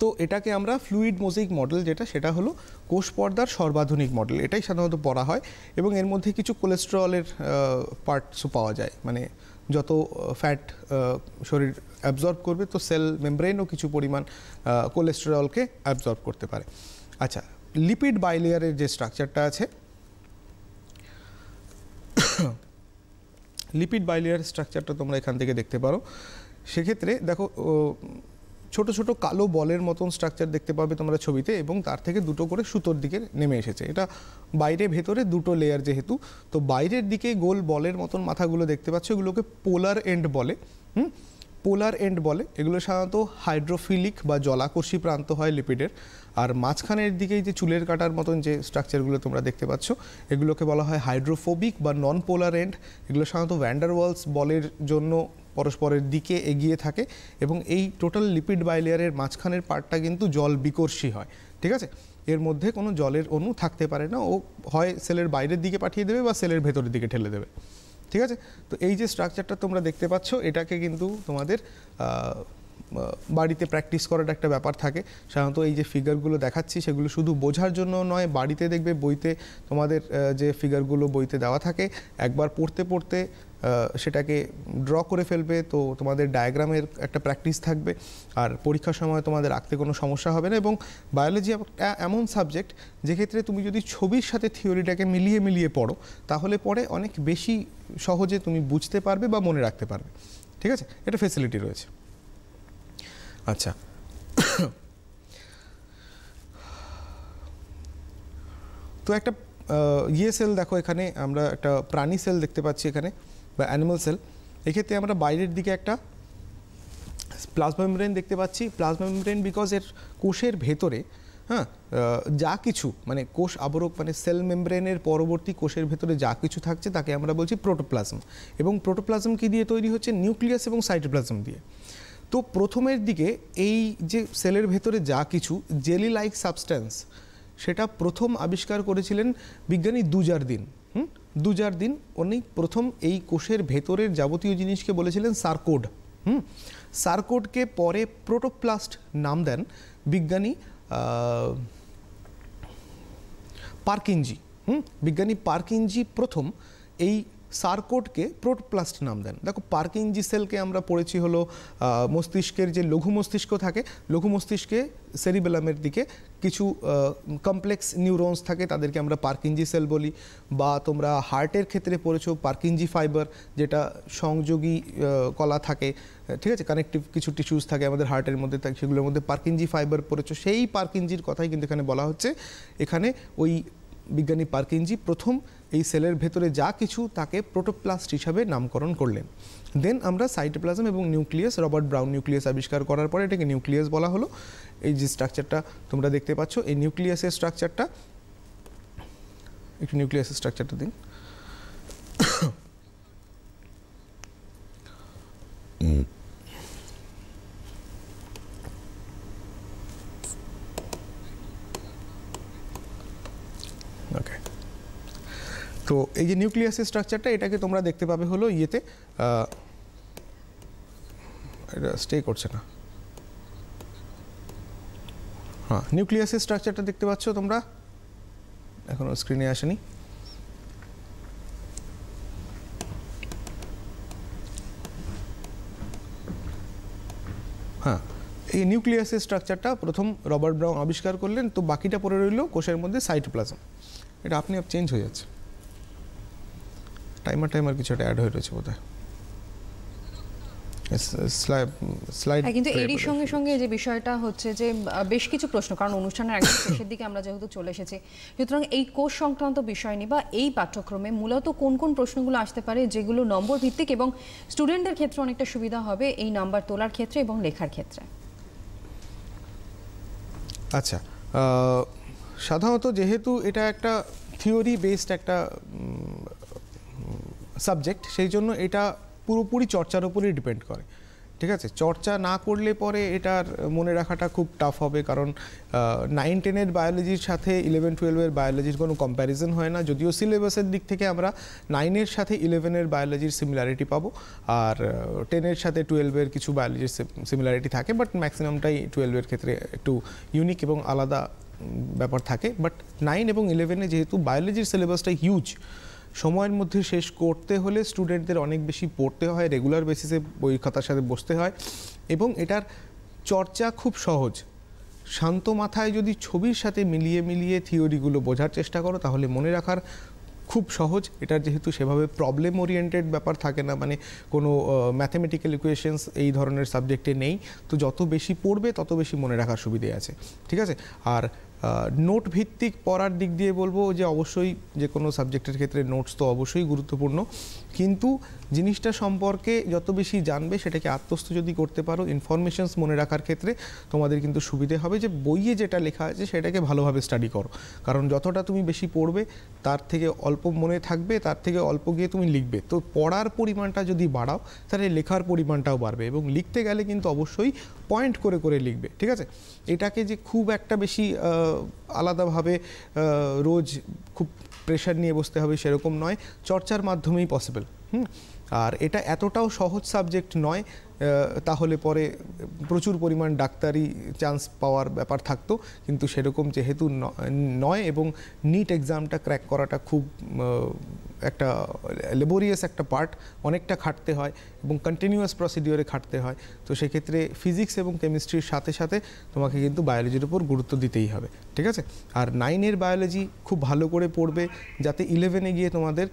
[SPEAKER 2] তো এটাকে আমরা ফ্লুইড মোজিক মডেল যেটা সেটা হলো কোষ পর্দার সর্বাধুনিক মডেল এটাই সাধারণত পড়া হয় এবং এর মধ্যে কিছু কোলেস্টেরলের পার্টসও পাওয়া যায় মানে যত ফ্যাট শরীর অ্যাবজর্ব করবে তো সেল মেমব্রেনও কিছু পরিমাণ কোলেস্টেরলকে অ্যাবজর্ব করতে পারে আচ্ছা লিপিড বাইলেয়ারের যে স্ট্রাকচারটা আছে লিপিড বাইলেয়ার স্ট্রাকচারটা তোমরা এখান থেকে দেখতে পারো সেক্ষেত্রে দেখো ছোট ছোট কালো বলের মতন স্ট্রাকচার দেখতে পাবে তোমরা ছবিতে এবং তার থেকে দুটো করে সুতোর দিকে নেমে এসেছে এটা বাইরে ভেতরে দুটো লেয়ার যেহেতু তো বাইরের দিকে গোল বলের মতন মাথাগুলো দেখতে পাচ্ছ এগুলোকে পোলার এন্ড বলে হুম পোলার এন্ড বলে এগুলো সাধারণত হাইড্রোফিলিক বা জলাকর্ষী প্রান্ত হয় লিপিডের আর মাঝখানের দিকেই যে চুলের কাটার মতন যে স্ট্রাকচারগুলো তোমরা দেখতে পাচ্ছ এগুলোকে বলা হয় হাইড্রোফোবিক বা নন পোলার এন্ড এগুলো সাধারণত ভ্যান্ডারওয়ালস বলের জন্য পরস্পরের দিকে এগিয়ে থাকে এবং এই টোটাল লিপিড বাইলেয়ারের মাঝখানের পার্টটা কিন্তু জল বিকর্ষী হয় ঠিক আছে এর মধ্যে কোনো জলের অণু থাকতে পারে না ও হয় সেলের বাইরের দিকে পাঠিয়ে দেবে বা সেলের ভেতরের দিকে ঠেলে দেবে ঠিক আছে তো এই যে স্ট্রাকচারটা তোমরা দেখতে পাচ্ছ এটাকে কিন্তু তোমাদের বাড়িতে প্র্যাকটিস করার একটা ব্যাপার থাকে সাধারণত এই যে ফিগারগুলো দেখাচ্ছি সেগুলো শুধু বোঝার জন্য নয় বাড়িতে দেখবে বইতে তোমাদের যে ফিগারগুলো বইতে দেওয়া থাকে একবার পড়তে পড়তে সেটাকে ড্র করে ফেলবে তো তোমাদের ডায়াগ্রামের একটা প্র্যাকটিস থাকবে আর পরীক্ষার সময় তোমাদের আঁকতে কোনো সমস্যা হবে না এবং বায়োলজি এমন সাবজেক্ট যেক্ষেত্রে তুমি যদি ছবির সাথে থিওরিটাকে মিলিয়ে মিলিয়ে পড়ো তাহলে পরে অনেক বেশি সহজে তুমি বুঝতে পারবে বা মনে রাখতে পারবে ঠিক আছে এটা ফেসিলিটি রয়েছে আচ্ছা তো একটা ইয়ে সেল দেখো এখানে আমরা একটা প্রাণী সেল দেখতে পাচ্ছি এখানে বা অ্যানিমাল সেল এক্ষেত্রে আমরা বাইরের দিকে একটা প্লাজমা মেমব্রেন দেখতে পাচ্ছি প্লাজমা মেমব্রেন বিকজ এর কোষের ভেতরে হ্যাঁ যা কিছু মানে কোষ আবরক মানে সেল মেমব্রেনের পরবর্তী কোষের ভেতরে যা কিছু থাকছে তাকে আমরা বলছি প্রোটোপ্লাজম এবং প্রোটোপ্লাজম কি দিয়ে তৈরি হচ্ছে নিউক্লিয়াস এবং সাইটোপ্লাজম দিয়ে তো প্রথমের দিকে এই যে সেলের ভেতরে যা কিছু জেলি লাইক সাবস্ট্যান্স সেটা প্রথম আবিষ্কার করেছিলেন বিজ্ঞানী দুজার দিন হুম দুজার দিন উনি প্রথম এই কোষের ভেতরের যাবতীয় জিনিসকে বলেছিলেন সার্কোড হুম সার্কোডকে পরে প্রোটোপ্লাস্ট নাম দেন বিজ্ঞানী পার্কিনজি হুম বিজ্ঞানী পার্কিনজি প্রথম এই সার্কোটকে প্রোটপ্লাস্ট নাম দেন দেখো পার্কিংজি সেলকে আমরা পড়েছি হলো মস্তিষ্কের যে লঘু মস্তিষ্ক থাকে লঘু মস্তিষ্কে সেরিবেলামের দিকে কিছু কমপ্লেক্স নিউরনস থাকে তাদেরকে আমরা পার্কিঞ্জি সেল বলি বা তোমরা হার্টের ক্ষেত্রে পড়েছো পার্কিঞ্জি ফাইবার যেটা সংযোগী কলা থাকে ঠিক আছে কানেকটিভ কিছু টিস্যুস থাকে আমাদের হার্টের মধ্যে থাকে সেগুলোর মধ্যে পার্কিঞ্জি ফাইবার পড়েছো সেই পার্কিঞ্জির কথাই কিন্তু এখানে বলা হচ্ছে এখানে ওই বিজ্ঞানী পার্কিঞ্জি প্রথম এই সেলের ভেতরে যা কিছু তাকে প্রোটোপ্লাস্ট হিসাবে নামকরণ করলেন দেন আমরা সাইটোপ্লাজম এবং নিউক্লিয়াস রবার্ট ব্রাউন নিউক্লিয়াস আবিষ্কার করার পরে এটাকে নিউক্লিয়াস বলা হলো এই যে স্ট্রাকচারটা তোমরা দেখতে পাচ্ছ এই নিউক্লিয়াসের স্ট্রাকচারটা একটু নিউক্লিয়াসের স্ট্রাকচারটা দিন তো এই যে নিউক্লিয়াসের স্ট্রাকচারটা এটাকে তোমরা দেখতে পাবে হলো ইয়েতে এটা স্টে করছে না হ্যাঁ নিউক্লিয়াসের স্ট্রাকচারটা দেখতে পাচ্ছ তোমরা এখনও স্ক্রিনে আসেনি হ্যাঁ এই নিউক্লিয়াসের স্ট্রাকচারটা প্রথম রবার্ট ব্রাউন আবিষ্কার করলেন তো বাকিটা পরে রইল কোষের মধ্যে সাইটোপ্লাজম এটা আপনি চেঞ্জ হয়ে যাচ্ছে টাইমার টাইমার কিছু একটা অ্যাড হয়ে রয়েছে বোধহয় হ্যাঁ, কিন্তু এরই সঙ্গে
[SPEAKER 1] সঙ্গে যে বিষয়টা হচ্ছে যে বেশ কিছু প্রশ্ন কারণ অনুষ্ঠানের একদম শেষের দিকে আমরা যেহেতু চলে এসেছি সুতরাং এই কোর্স সংক্রান্ত বিষয় নিয়ে বা এই পাঠ্যক্রমে মূলত কোন কোন প্রশ্নগুলো আসতে পারে যেগুলো নম্বর ভিত্তিক এবং স্টুডেন্টদের ক্ষেত্রে অনেকটা সুবিধা হবে এই নাম্বার তোলার ক্ষেত্রে এবং লেখার ক্ষেত্রে
[SPEAKER 2] আচ্ছা সাধারণত যেহেতু এটা একটা থিওরি বেসড একটা সাবজেক্ট সেই জন্য এটা পুরোপুরি চর্চার উপরেই ডিপেন্ড করে ঠিক আছে চর্চা না করলে পরে এটার মনে রাখাটা খুব টাফ হবে কারণ নাইন টেনের বায়োলজির সাথে ইলেভেন টুয়েলভের বায়োলজির কোনো কম্প্যারিজন হয় না যদিও সিলেবাসের দিক থেকে আমরা নাইনের সাথে ইলেভেনের বায়োলজির সিমিলারিটি পাবো আর টেনের সাথে টুয়েলভের কিছু বায়োলজির সিমিলারিটি থাকে বাট ম্যাক্সিমামটাই টুয়েলভের ক্ষেত্রে একটু ইউনিক এবং আলাদা ব্যাপার থাকে বাট নাইন এবং ইলেভেনে যেহেতু বায়োলজির সিলেবাসটা হিউজ সময়ের মধ্যে শেষ করতে হলে স্টুডেন্টদের অনেক বেশি পড়তে হয় রেগুলার বেসিসে বই খাতার সাথে বসতে হয় এবং এটার চর্চা খুব সহজ শান্ত মাথায় যদি ছবির সাথে মিলিয়ে মিলিয়ে থিওরিগুলো বোঝার চেষ্টা করো তাহলে মনে রাখার খুব সহজ এটার যেহেতু সেভাবে প্রবলেম ওরিয়েন্টেড ব্যাপার থাকে না মানে কোনো ম্যাথমেটিক্যাল ইকুয়েশনস এই ধরনের সাবজেক্টে নেই তো যত বেশি পড়বে তত বেশি মনে রাখার সুবিধে আছে ঠিক আছে আর নোট ভিত্তিক পড়ার দিক দিয়ে বলবো যে অবশ্যই যে কোনো সাবজেক্টের ক্ষেত্রে নোটস তো অবশ্যই গুরুত্বপূর্ণ কিন্তু জিনিসটা সম্পর্কে যত বেশি জানবে সেটাকে আত্মস্থ যদি করতে পারো ইনফরমেশনস মনে রাখার ক্ষেত্রে তোমাদের কিন্তু সুবিধে হবে যে বইয়ে যেটা লেখা আছে সেটাকে ভালোভাবে স্টাডি করো কারণ যতটা তুমি বেশি পড়বে তার থেকে অল্প মনে থাকবে তার থেকে অল্প গিয়ে তুমি লিখবে তো পড়ার পরিমাণটা যদি বাড়াও তাহলে লেখার পরিমাণটাও বাড়বে এবং লিখতে গেলে কিন্তু অবশ্যই পয়েন্ট করে করে লিখবে ঠিক আছে এটাকে যে খুব একটা বেশি আলাদাভাবে রোজ খুব প্রেশার নিয়ে বসতে হবে সেরকম নয় চর্চার মাধ্যমেই পসিবল হুম আর এটা এতটাও সহজ সাবজেক্ট নয় তাহলে পরে প্রচুর পরিমাণ ডাক্তারি চান্স পাওয়ার ব্যাপার থাকতো কিন্তু সেরকম যেহেতু নয় এবং নিট এক্সামটা ক্র্যাক করাটা খুব একটা লেবোরিয়াস একটা পার্ট অনেকটা খাটতে হয় এবং কন্টিনিউয়াস প্রসিডিওরে খাটতে হয় তো সেক্ষেত্রে ফিজিক্স এবং কেমিস্ট্রির সাথে সাথে তোমাকে কিন্তু বায়োলজির উপর গুরুত্ব দিতেই হবে ঠিক আছে আর নাইনের বায়োলজি খুব ভালো করে পড়বে যাতে ইলেভেনে গিয়ে তোমাদের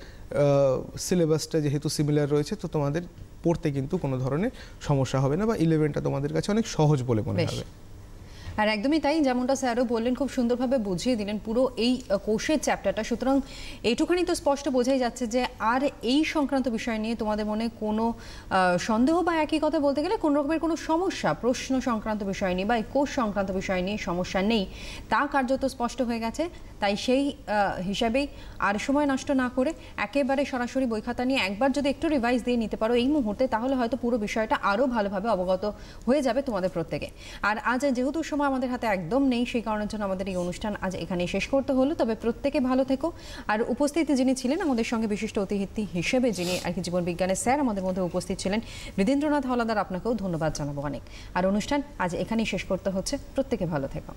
[SPEAKER 2] সিলেবাসটা যেহেতু সিমিলার রয়েছে তো তোমাদের পড়তে কিন্তু কোনো ধরনের সমস্যা হবে না বা ইলেভেনটা তোমাদের কাছে অনেক সহজ বলে মনে হবে
[SPEAKER 1] আর একদমই তাই যেমনটা স্যারও বললেন খুব সুন্দরভাবে বুঝিয়ে দিলেন পুরো এই কোষের চ্যাপ্টারটা সুতরাং এইটুখানি তো স্পষ্ট বোঝাই যাচ্ছে যে আর এই সংক্রান্ত বিষয় নিয়ে তোমাদের মনে কোনো সন্দেহ বা একই কথা বলতে গেলে কোনো রকমের কোনো সমস্যা প্রশ্ন সংক্রান্ত বিষয় নিয়ে বা এই কোষ সংক্রান্ত বিষয় নিয়ে সমস্যা নেই তা কার্যত স্পষ্ট হয়ে গেছে তাই সেই হিসাবেই আর সময় নষ্ট না করে একেবারে সরাসরি বই খাতা নিয়ে একবার যদি একটু রিভাইজ দিয়ে নিতে পারো এই মুহূর্তে তাহলে হয়তো পুরো বিষয়টা আরও ভালোভাবে অবগত হয়ে যাবে তোমাদের প্রত্যেকে আর আজ যেহেতু সময় সময় আমাদের হাতে একদম নেই সেই কারণের জন্য আমাদের এই অনুষ্ঠান আজ এখানে শেষ করতে হলো তবে প্রত্যেকে ভালো থেকো আর উপস্থিত যিনি ছিলেন আমাদের সঙ্গে বিশিষ্ট অতিথি হিসেবে যিনি আর কি জীবন বিজ্ঞানের স্যার আমাদের মধ্যে উপস্থিত ছিলেন হৃদেন্দ্রনাথ হলাদার আপনাকেও ধন্যবাদ জানাবো অনেক আর অনুষ্ঠান আজ এখানেই শেষ করতে হচ্ছে প্রত্যেকে ভালো থেকো